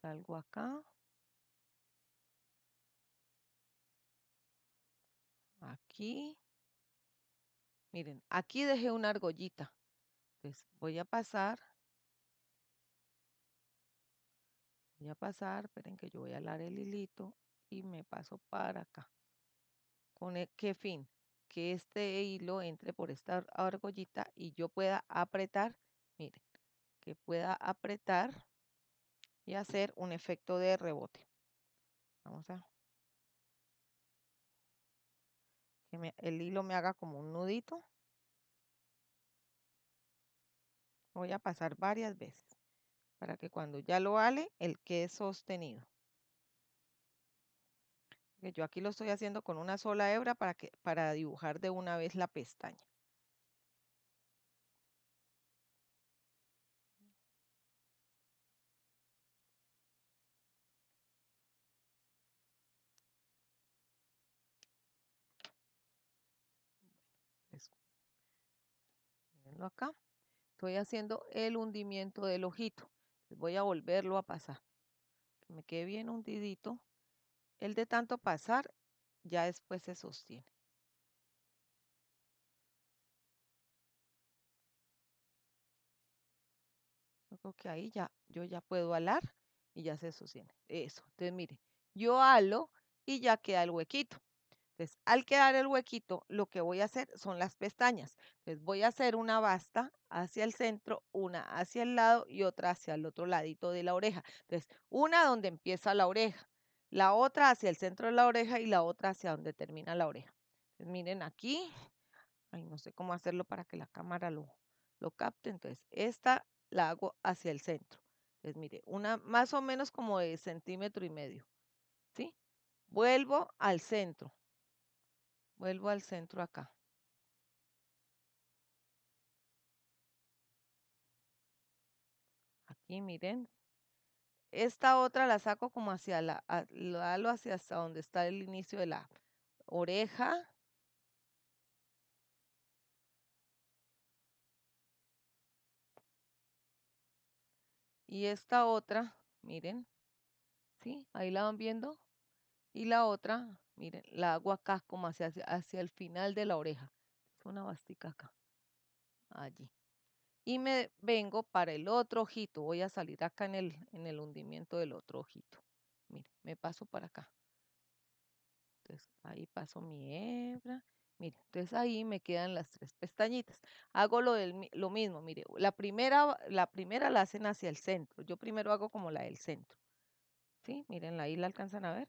Salgo acá. Aquí. Miren, aquí dejé una argollita. Entonces voy a pasar. Voy a pasar, esperen que yo voy a alar el hilito y me paso para acá. E, qué fin? Que este hilo entre por esta argollita y yo pueda apretar, miren, que pueda apretar y hacer un efecto de rebote. Vamos a... Que el hilo me haga como un nudito. Voy a pasar varias veces para que cuando ya lo ale, el quede sostenido. Yo aquí lo estoy haciendo con una sola hebra para, que, para dibujar de una vez la pestaña. acá. Estoy haciendo el hundimiento del ojito. Voy a volverlo a pasar. Que me quede bien hundidito. El de tanto pasar ya después se sostiene. Creo que ahí ya, yo ya puedo alar y ya se sostiene. Eso. Entonces, mire, yo halo y ya queda el huequito. Entonces, al quedar el huequito, lo que voy a hacer son las pestañas. Entonces, voy a hacer una basta hacia el centro, una hacia el lado y otra hacia el otro ladito de la oreja. Entonces, una donde empieza la oreja, la otra hacia el centro de la oreja y la otra hacia donde termina la oreja. miren aquí, ay, no sé cómo hacerlo para que la cámara lo, lo capte, entonces esta la hago hacia el centro. Entonces, mire, una más o menos como de centímetro y medio, ¿sí? Vuelvo al centro, vuelvo al centro acá. Aquí, miren, esta otra la saco como hacia la, hacia donde está el inicio de la oreja. Y esta otra, miren, ¿sí? Ahí la van viendo. Y la otra, miren, la hago acá como hacia, hacia el final de la oreja. Es una bastica acá. Allí y me vengo para el otro ojito. Voy a salir acá en el, en el hundimiento del otro ojito. Mire, me paso para acá. Entonces, ahí paso mi hebra. Mire, entonces ahí me quedan las tres pestañitas. Hago lo, lo mismo, mire, la primera, la primera la hacen hacia el centro. Yo primero hago como la del centro. ¿Sí? Miren, ahí la alcanzan a ver.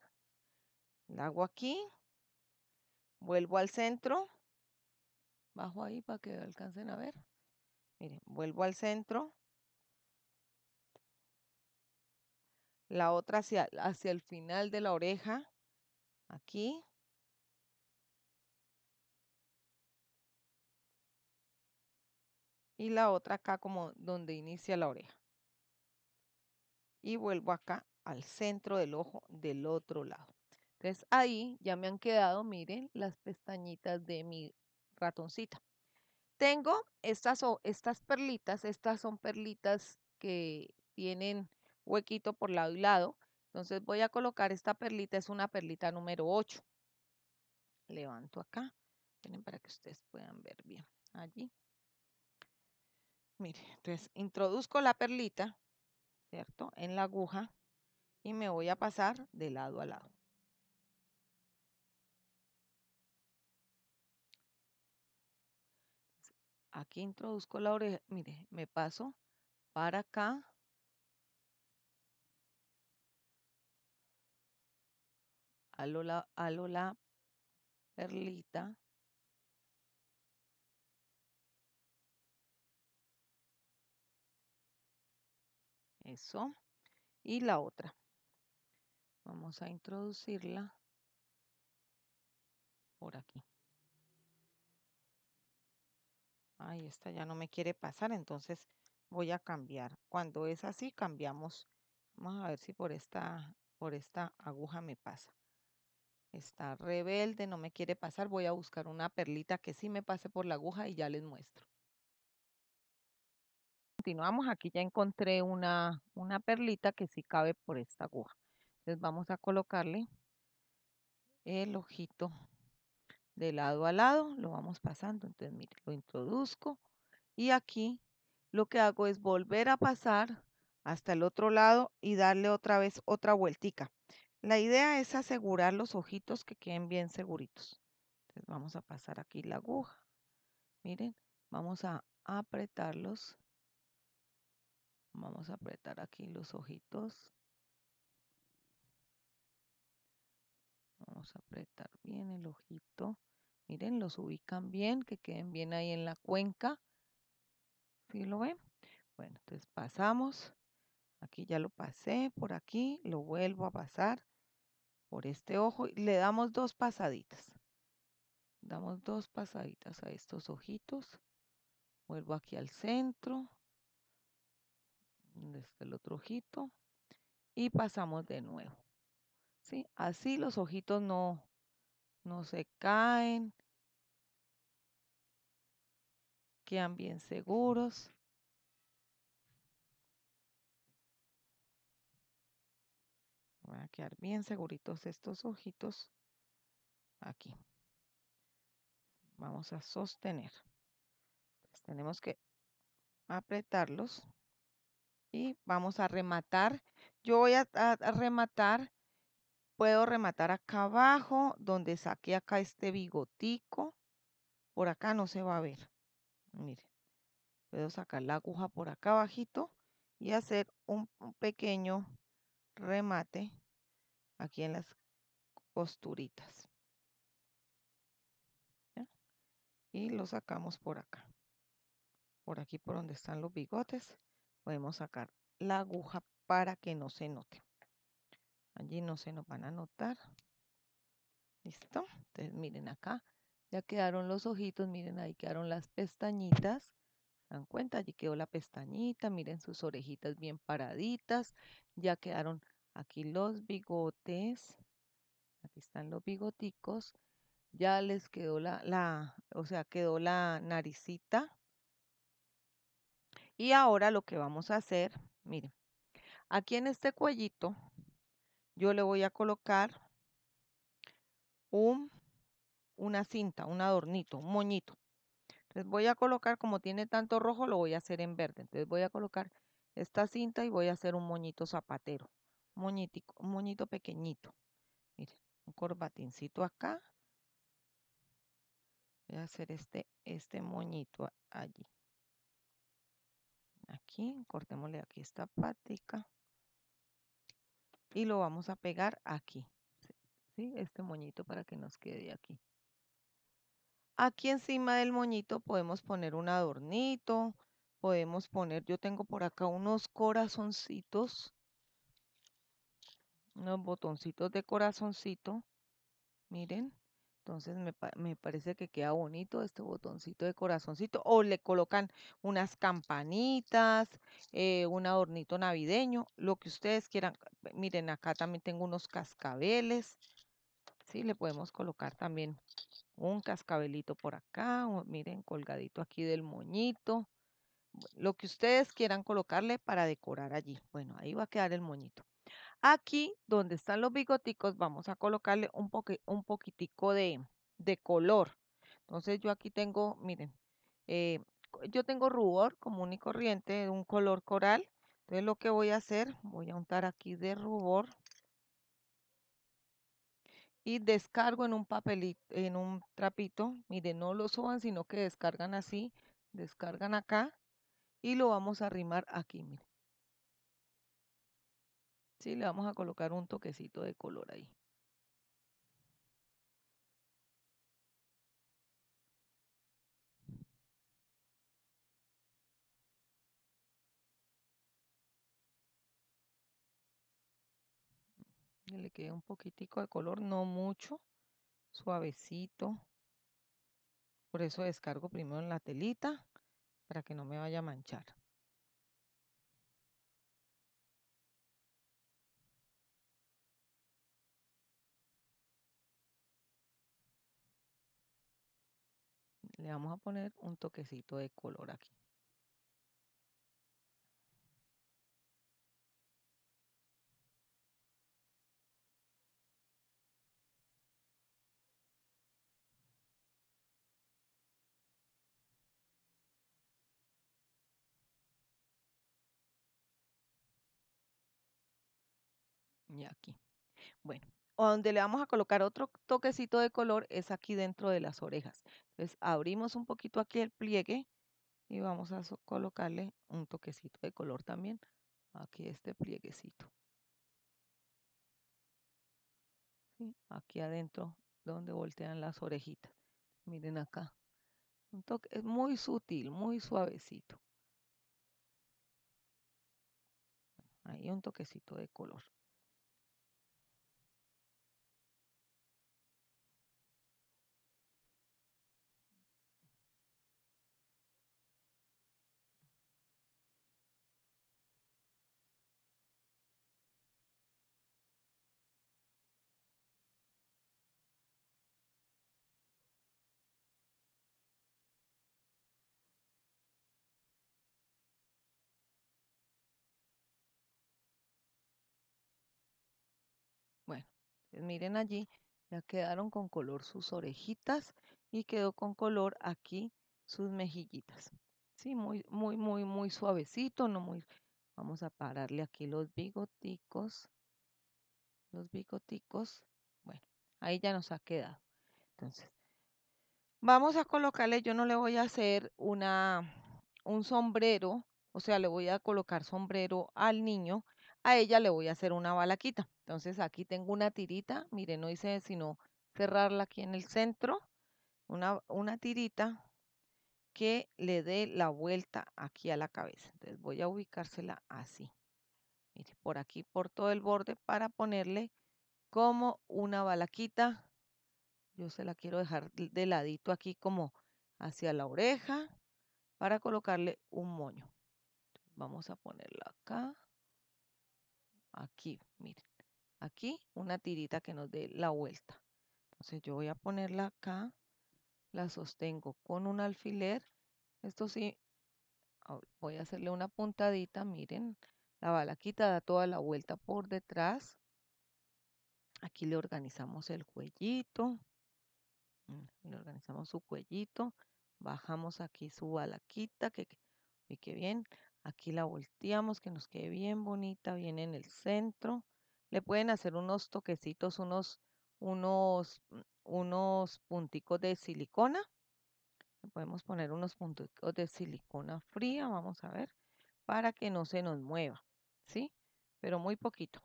La hago aquí. Vuelvo al centro. Bajo ahí para que alcancen a ver. Miren, vuelvo al centro. La otra hacia, hacia el final de la oreja. Aquí. y la otra acá como donde inicia la oreja. Y vuelvo acá al centro del ojo del otro lado. Entonces ahí ya me han quedado, miren, las pestañitas de mi ratoncita. Tengo estas, estas perlitas, estas son perlitas que tienen huequito por lado y lado. Entonces voy a colocar esta perlita, es una perlita número 8. Levanto acá, miren para que ustedes puedan ver bien. Allí. Mire, entonces introduzco la perlita, ¿cierto? En la aguja y me voy a pasar de lado a lado. Aquí introduzco la oreja, mire, me paso para acá. alola, la, la perlita. Eso. Y la otra. Vamos a introducirla por aquí. Ay, esta ya no me quiere pasar, entonces voy a cambiar. Cuando es así, cambiamos. Vamos a ver si por esta, por esta aguja me pasa. Está rebelde, no me quiere pasar. Voy a buscar una perlita que sí me pase por la aguja y ya les muestro. Continuamos, aquí ya encontré una, una perlita que sí cabe por esta aguja. Entonces vamos a colocarle el ojito de lado a lado, lo vamos pasando. Entonces, miren, lo introduzco y aquí lo que hago es volver a pasar hasta el otro lado y darle otra vez otra vueltica. La idea es asegurar los ojitos que queden bien seguritos. Entonces vamos a pasar aquí la aguja. Miren, vamos a apretarlos. Vamos a apretar aquí los ojitos. Vamos a apretar bien el ojito. Miren, los ubican bien, que queden bien ahí en la cuenca. ¿Sí lo ven? Bueno, entonces pasamos. Aquí ya lo pasé, por aquí lo vuelvo a pasar por este ojo y le damos dos pasaditas. Damos dos pasaditas a estos ojitos. Vuelvo aquí al centro, desde el otro ojito y pasamos de nuevo. Así los ojitos no, no se caen, quedan bien seguros. Van a quedar bien seguritos estos ojitos aquí. Vamos a sostener. tenemos que apretarlos y vamos a rematar. Yo voy a rematar Puedo rematar acá abajo, donde saqué acá este bigotico. Por acá no se va a ver. Miren, puedo sacar la aguja por acá abajito y hacer un, pequeño remate aquí en las costuritas. Y lo sacamos por acá. Por aquí por donde están los bigotes, podemos sacar la aguja para que no se note. Allí no se nos van a notar. ¿Listo? Entonces miren acá, ya quedaron los ojitos, miren ahí quedaron las pestañitas. ¿Se dan cuenta? Allí quedó la pestañita, miren sus orejitas bien paraditas. Ya quedaron aquí los bigotes. Aquí están los bigoticos. Ya les quedó la, o sea, quedó la naricita. Y ahora lo que vamos a hacer, miren, aquí en este cuellito yo le voy a colocar un, una cinta, un adornito, un moñito. Entonces voy a colocar, como tiene tanto rojo, lo voy a hacer en verde. Entonces voy a colocar esta cinta y voy a hacer un moñito zapatero. Un un moñito pequeñito. Miren, un corbatincito acá. Voy a hacer este, este moñito allí. Aquí, cortémosle aquí esta patica y lo vamos a pegar aquí. ¿sí? Este moñito para que nos quede aquí. Aquí encima del moñito podemos poner un adornito, podemos poner, yo tengo por acá unos corazoncitos, unos botoncitos de corazoncito, miren. Entonces me, parece que queda bonito este botoncito de corazoncito. O le colocan unas campanitas, eh, un adornito navideño, lo que ustedes quieran. Miren, acá también tengo unos cascabeles. Sí, le podemos colocar también un cascabelito por acá. miren, colgadito aquí del moñito. Lo que ustedes quieran colocarle para decorar allí. Bueno, ahí va a quedar el moñito. Aquí, donde están los bigoticos, vamos a colocarle un, un poquitico de, color. Entonces yo aquí tengo, miren, eh, yo tengo rubor común y corriente, de un color coral. Entonces lo que voy a hacer, voy a untar aquí de rubor y descargo en un papelito, en un trapito. Miren, no lo suban, sino que descargan así, descargan acá y lo vamos a arrimar aquí, miren. Sí, le vamos a colocar un toquecito de color ahí. le quede un poquitico de color, no mucho, suavecito. Por eso descargo primero en la telita para que no me vaya a manchar. le vamos a poner un toquecito de color aquí. Y aquí. Bueno, donde le vamos a colocar otro toquecito de color es aquí dentro de las orejas. Entonces abrimos un poquito aquí el pliegue y vamos a colocarle un toquecito de color también aquí este plieguecito. Aquí adentro donde voltean las orejitas. Miren acá. Un toque es muy sutil, muy suavecito. Ahí un toquecito de color. Pues, miren allí, ya quedaron con color sus orejitas y quedó con color aquí sus mejillitas. Sí, muy, muy, muy, muy suavecito, no muy... Vamos a pararle aquí los bigoticos. Los bigoticos. Bueno, ahí ya nos ha quedado. Entonces, vamos a colocarle, yo no le voy a hacer una, un sombrero, o sea, le voy a colocar sombrero al niño, a ella le voy a hacer una balaquita. Entonces aquí tengo una tirita, Mire, no hice sino cerrarla aquí en el centro, una, una tirita que le dé la vuelta aquí a la cabeza. Entonces voy a ubicársela así. Mire, por aquí, por todo el borde, para ponerle como una balaquita. Yo se la quiero dejar de ladito aquí como hacia la oreja para colocarle un moño. Vamos a ponerla acá aquí, miren, aquí una tirita que nos dé la vuelta. Entonces yo voy a ponerla acá, la sostengo con un alfiler, esto sí, voy a hacerle una puntadita, miren, la balaquita da toda la vuelta por detrás. Aquí le organizamos el cuellito, mm, le organizamos su cuellito, bajamos aquí su balaquita, que, bien, Aquí la volteamos, que nos quede bien bonita, bien en el centro. Le pueden hacer unos toquecitos, unos, unos, mm, unos punticos de silicona. Le podemos poner unos punticos de silicona fría, vamos a ver, para que no se nos mueva, ¿sí? Pero muy poquito.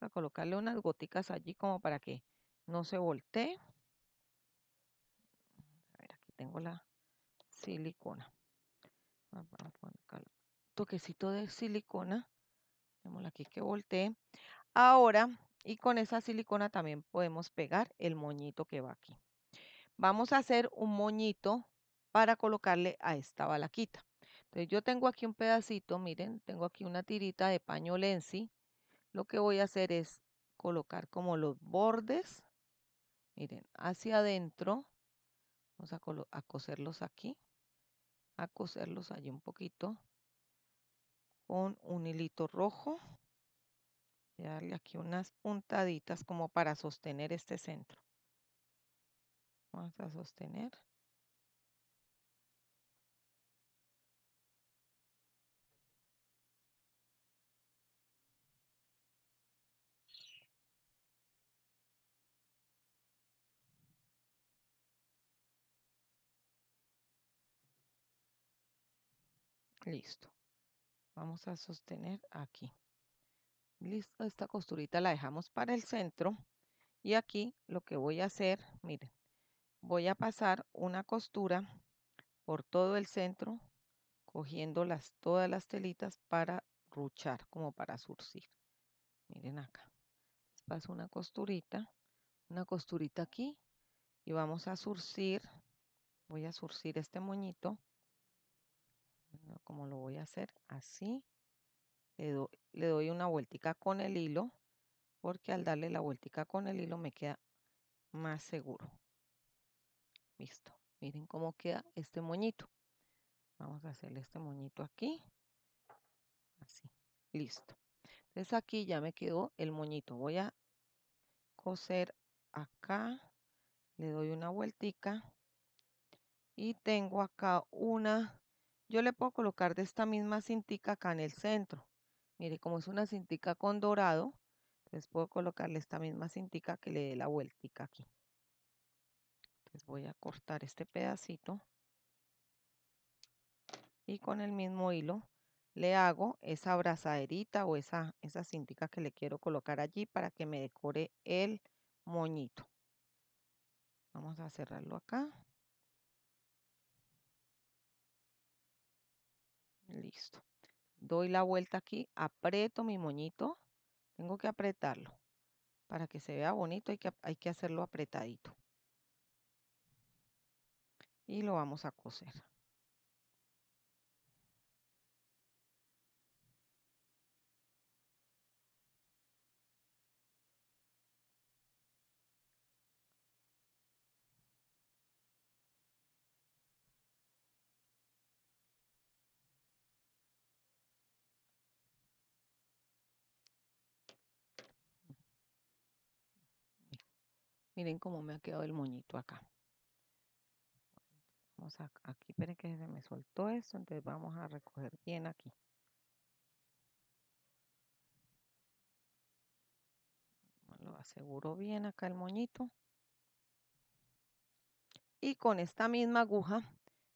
A colocarle unas goticas allí como para que no se voltee. A ver, aquí tengo la silicona. Ah, toquecito de silicona, vemos aquí que volteé Ahora, y con esa silicona también podemos pegar el moñito que va aquí. Vamos a hacer un moñito para colocarle a esta balaquita. Entonces yo tengo aquí un pedacito, miren, tengo aquí una tirita de paño Lenzi. Lo que voy a hacer es colocar como los bordes, miren, hacia adentro. Vamos a coserlos aquí a coserlos allí un poquito con un hilito rojo. y darle aquí unas puntaditas como para sostener este centro. Vamos a sostener. Listo. Vamos a sostener aquí. Listo, esta costurita la dejamos para el centro. Y aquí lo que voy a hacer, miren, voy a pasar una costura por todo el centro, cogiendo las, todas las telitas para ruchar, como para surcir. Miren acá. Paso una costurita, una costurita aquí y vamos a surcir. Voy a surcir este moñito como lo voy a hacer así le, doy una vueltica con el hilo porque al darle la vueltica con el hilo me queda más seguro listo miren cómo queda este moñito vamos a hacerle este moñito aquí así listo entonces aquí ya me quedó el moñito voy a coser acá le doy una vueltica y tengo acá una yo le puedo colocar de esta misma cintica acá en el centro. Mire, como es una cintica con dorado, entonces puedo colocarle esta misma cintica que le dé la vueltica aquí. Entonces voy a cortar este pedacito. Y con el mismo hilo le hago esa abrazaderita o esa, esa cintica que le quiero colocar allí para que me decore el moñito. Vamos a cerrarlo acá. Listo. Doy la vuelta aquí, aprieto mi moñito. Tengo que apretarlo. Para que se vea bonito hay que, hay que hacerlo apretadito. Y lo vamos a coser. Miren cómo me ha quedado el moñito acá. Vamos a, aquí, esperen que se me soltó esto, entonces vamos a recoger bien aquí. Lo aseguro bien acá el moñito. Y con esta misma aguja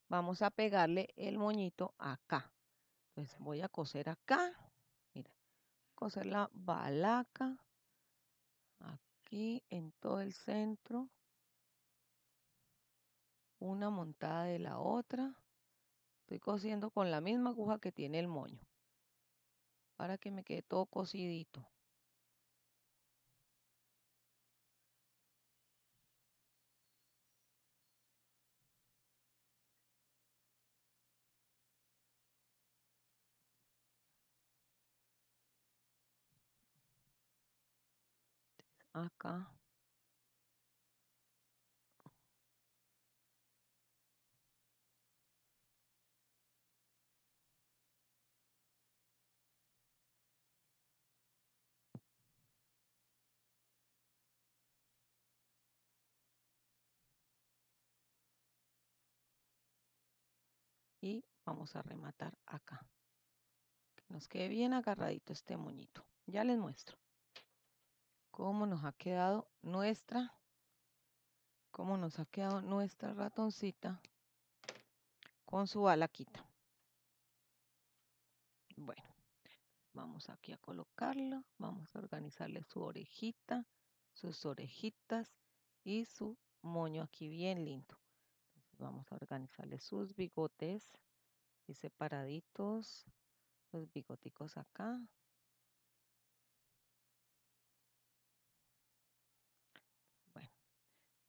vamos a pegarle el moñito acá. Entonces voy a coser acá. Mira, coser la balaca. Acá aquí en todo el centro, una montada de la otra. Estoy cosiendo con la misma aguja que tiene el moño para que me quede todo cosidito. acá. y vamos a rematar acá. Que nos quede bien agarradito este moñito. Ya les muestro cómo nos ha quedado nuestra, cómo nos ha quedado nuestra ratoncita con su balaquita. Bueno, vamos aquí a colocarlo, vamos a organizarle su orejita, sus orejitas y su moño aquí bien lindo. vamos a organizarle sus bigotes y separaditos, los bigoticos acá,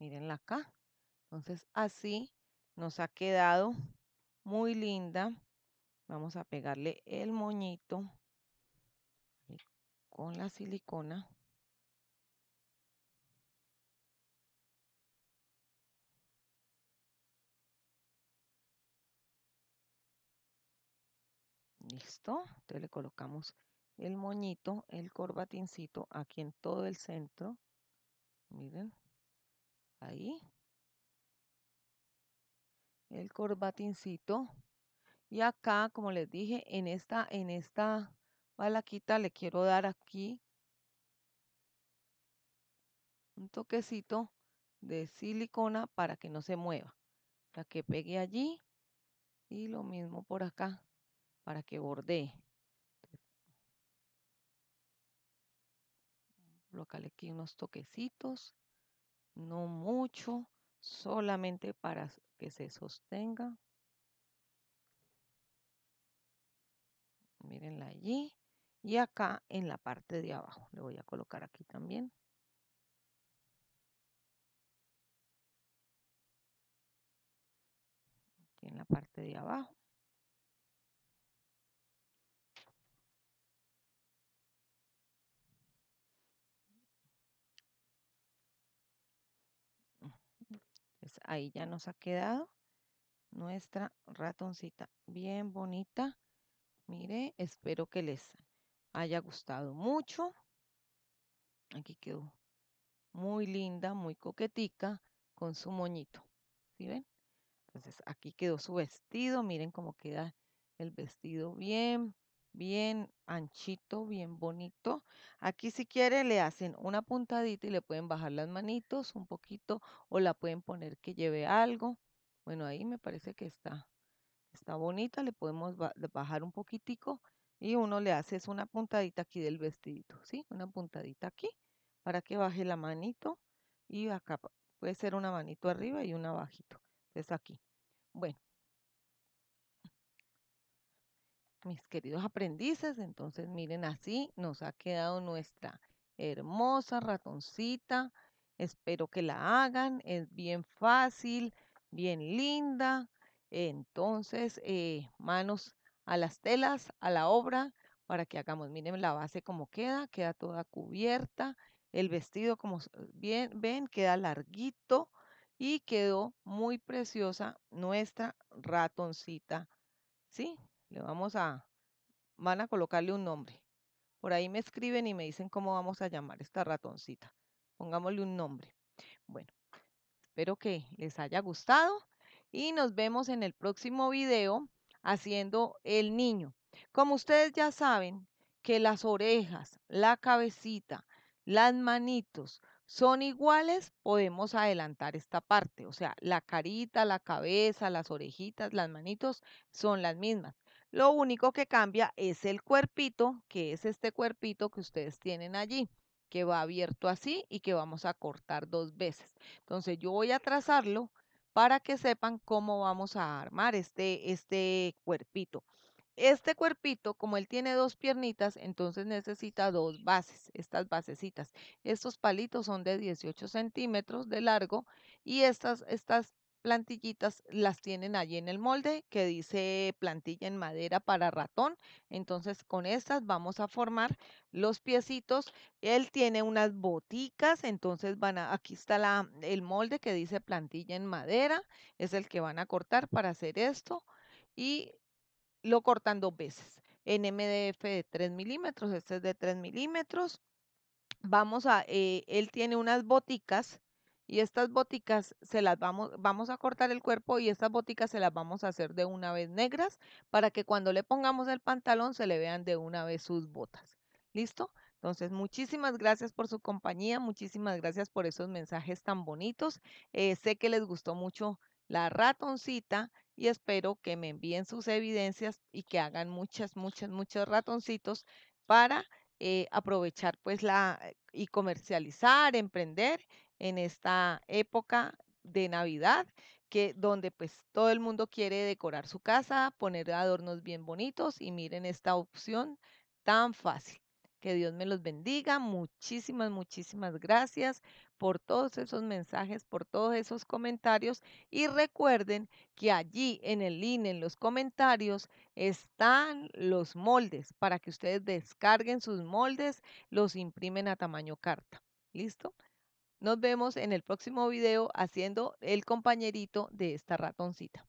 la acá. Entonces así nos ha quedado muy linda. Vamos a pegarle el moñito con la silicona. Listo. Entonces le colocamos el moñito, el corbatincito aquí en todo el centro. Miren ahí, el corbatincito. Y acá, como les dije, en esta, en esta balaquita le quiero dar aquí un toquecito de silicona para que no se mueva. Para que pegue allí y lo mismo por acá para que bordee. Colocarle aquí unos toquecitos no mucho, solamente para que se sostenga. Mírenla allí. Y acá en la parte de abajo. Le voy a colocar aquí también. Aquí en la parte de abajo. Ahí ya nos ha quedado nuestra ratoncita bien bonita. Mire, espero que les haya gustado mucho. Aquí quedó muy linda, muy coquetica con su moñito. ¿Sí ven? Entonces aquí quedó su vestido. Miren cómo queda el vestido bien bien anchito, bien bonito. Aquí si quiere le hacen una puntadita y le pueden bajar las manitos un poquito o la pueden poner que lleve algo. Bueno, ahí me parece que está, está bonita, le podemos bajar un poquitico y uno le hace una puntadita aquí del vestidito, ¿sí? Una puntadita aquí para que baje la manito y acá puede ser una manito arriba y una bajito. es aquí. Bueno, mis queridos aprendices, entonces miren así nos ha quedado nuestra hermosa ratoncita. Espero que la hagan, es bien fácil, bien linda. Entonces, eh, manos a las telas, a la obra, para que hagamos. Miren la base como queda, queda toda cubierta. El vestido, como bien ven, queda larguito y quedó muy preciosa nuestra ratoncita. ¿Sí? Le vamos a, van a colocarle un nombre. Por ahí me escriben y me dicen cómo vamos a llamar esta ratoncita. Pongámosle un nombre. Bueno, espero que les haya gustado y nos vemos en el próximo video haciendo el niño. Como ustedes ya saben que las orejas, la cabecita, las manitos son iguales, podemos adelantar esta parte. O sea, la carita, la cabeza, las orejitas, las manitos son las mismas. Lo único que cambia es el cuerpito, que es este cuerpito que ustedes tienen allí, que va abierto así y que vamos a cortar dos veces. Entonces yo voy a trazarlo para que sepan cómo vamos a armar este, este cuerpito. Este cuerpito, como él tiene dos piernitas, entonces necesita dos bases, estas basecitas. Estos palitos son de 18 centímetros de largo y estas, estas plantillitas las tienen allí en el molde que dice plantilla en madera para ratón. Entonces con estas vamos a formar los piecitos. Él tiene unas boticas, entonces van a, aquí está la, el molde que dice plantilla en madera. Es el que van a cortar para hacer esto y lo cortan dos veces. En MDF de 3 milímetros, este es de 3 milímetros. Vamos a, eh, él tiene unas boticas y estas boticas se las vamos, vamos a cortar el cuerpo y estas boticas se las vamos a hacer de una vez negras para que cuando le pongamos el pantalón se le vean de una vez sus botas. ¿Listo? Entonces, muchísimas gracias por su compañía, muchísimas gracias por esos mensajes tan bonitos. Eh, sé que les gustó mucho la ratoncita y espero que me envíen sus evidencias y que hagan muchas, muchas, muchos ratoncitos para eh, aprovechar pues la eh, y comercializar, emprender en esta época de Navidad, que donde pues todo el mundo quiere decorar su casa, poner adornos bien bonitos y miren esta opción tan fácil. Que Dios me los bendiga. Muchísimas, muchísimas gracias por todos esos mensajes, por todos esos comentarios. Y recuerden que allí en el link, en los comentarios, están los moldes para que ustedes descarguen sus moldes, los imprimen a tamaño carta. ¿Listo? Nos vemos en el próximo video haciendo el compañerito de esta ratoncita.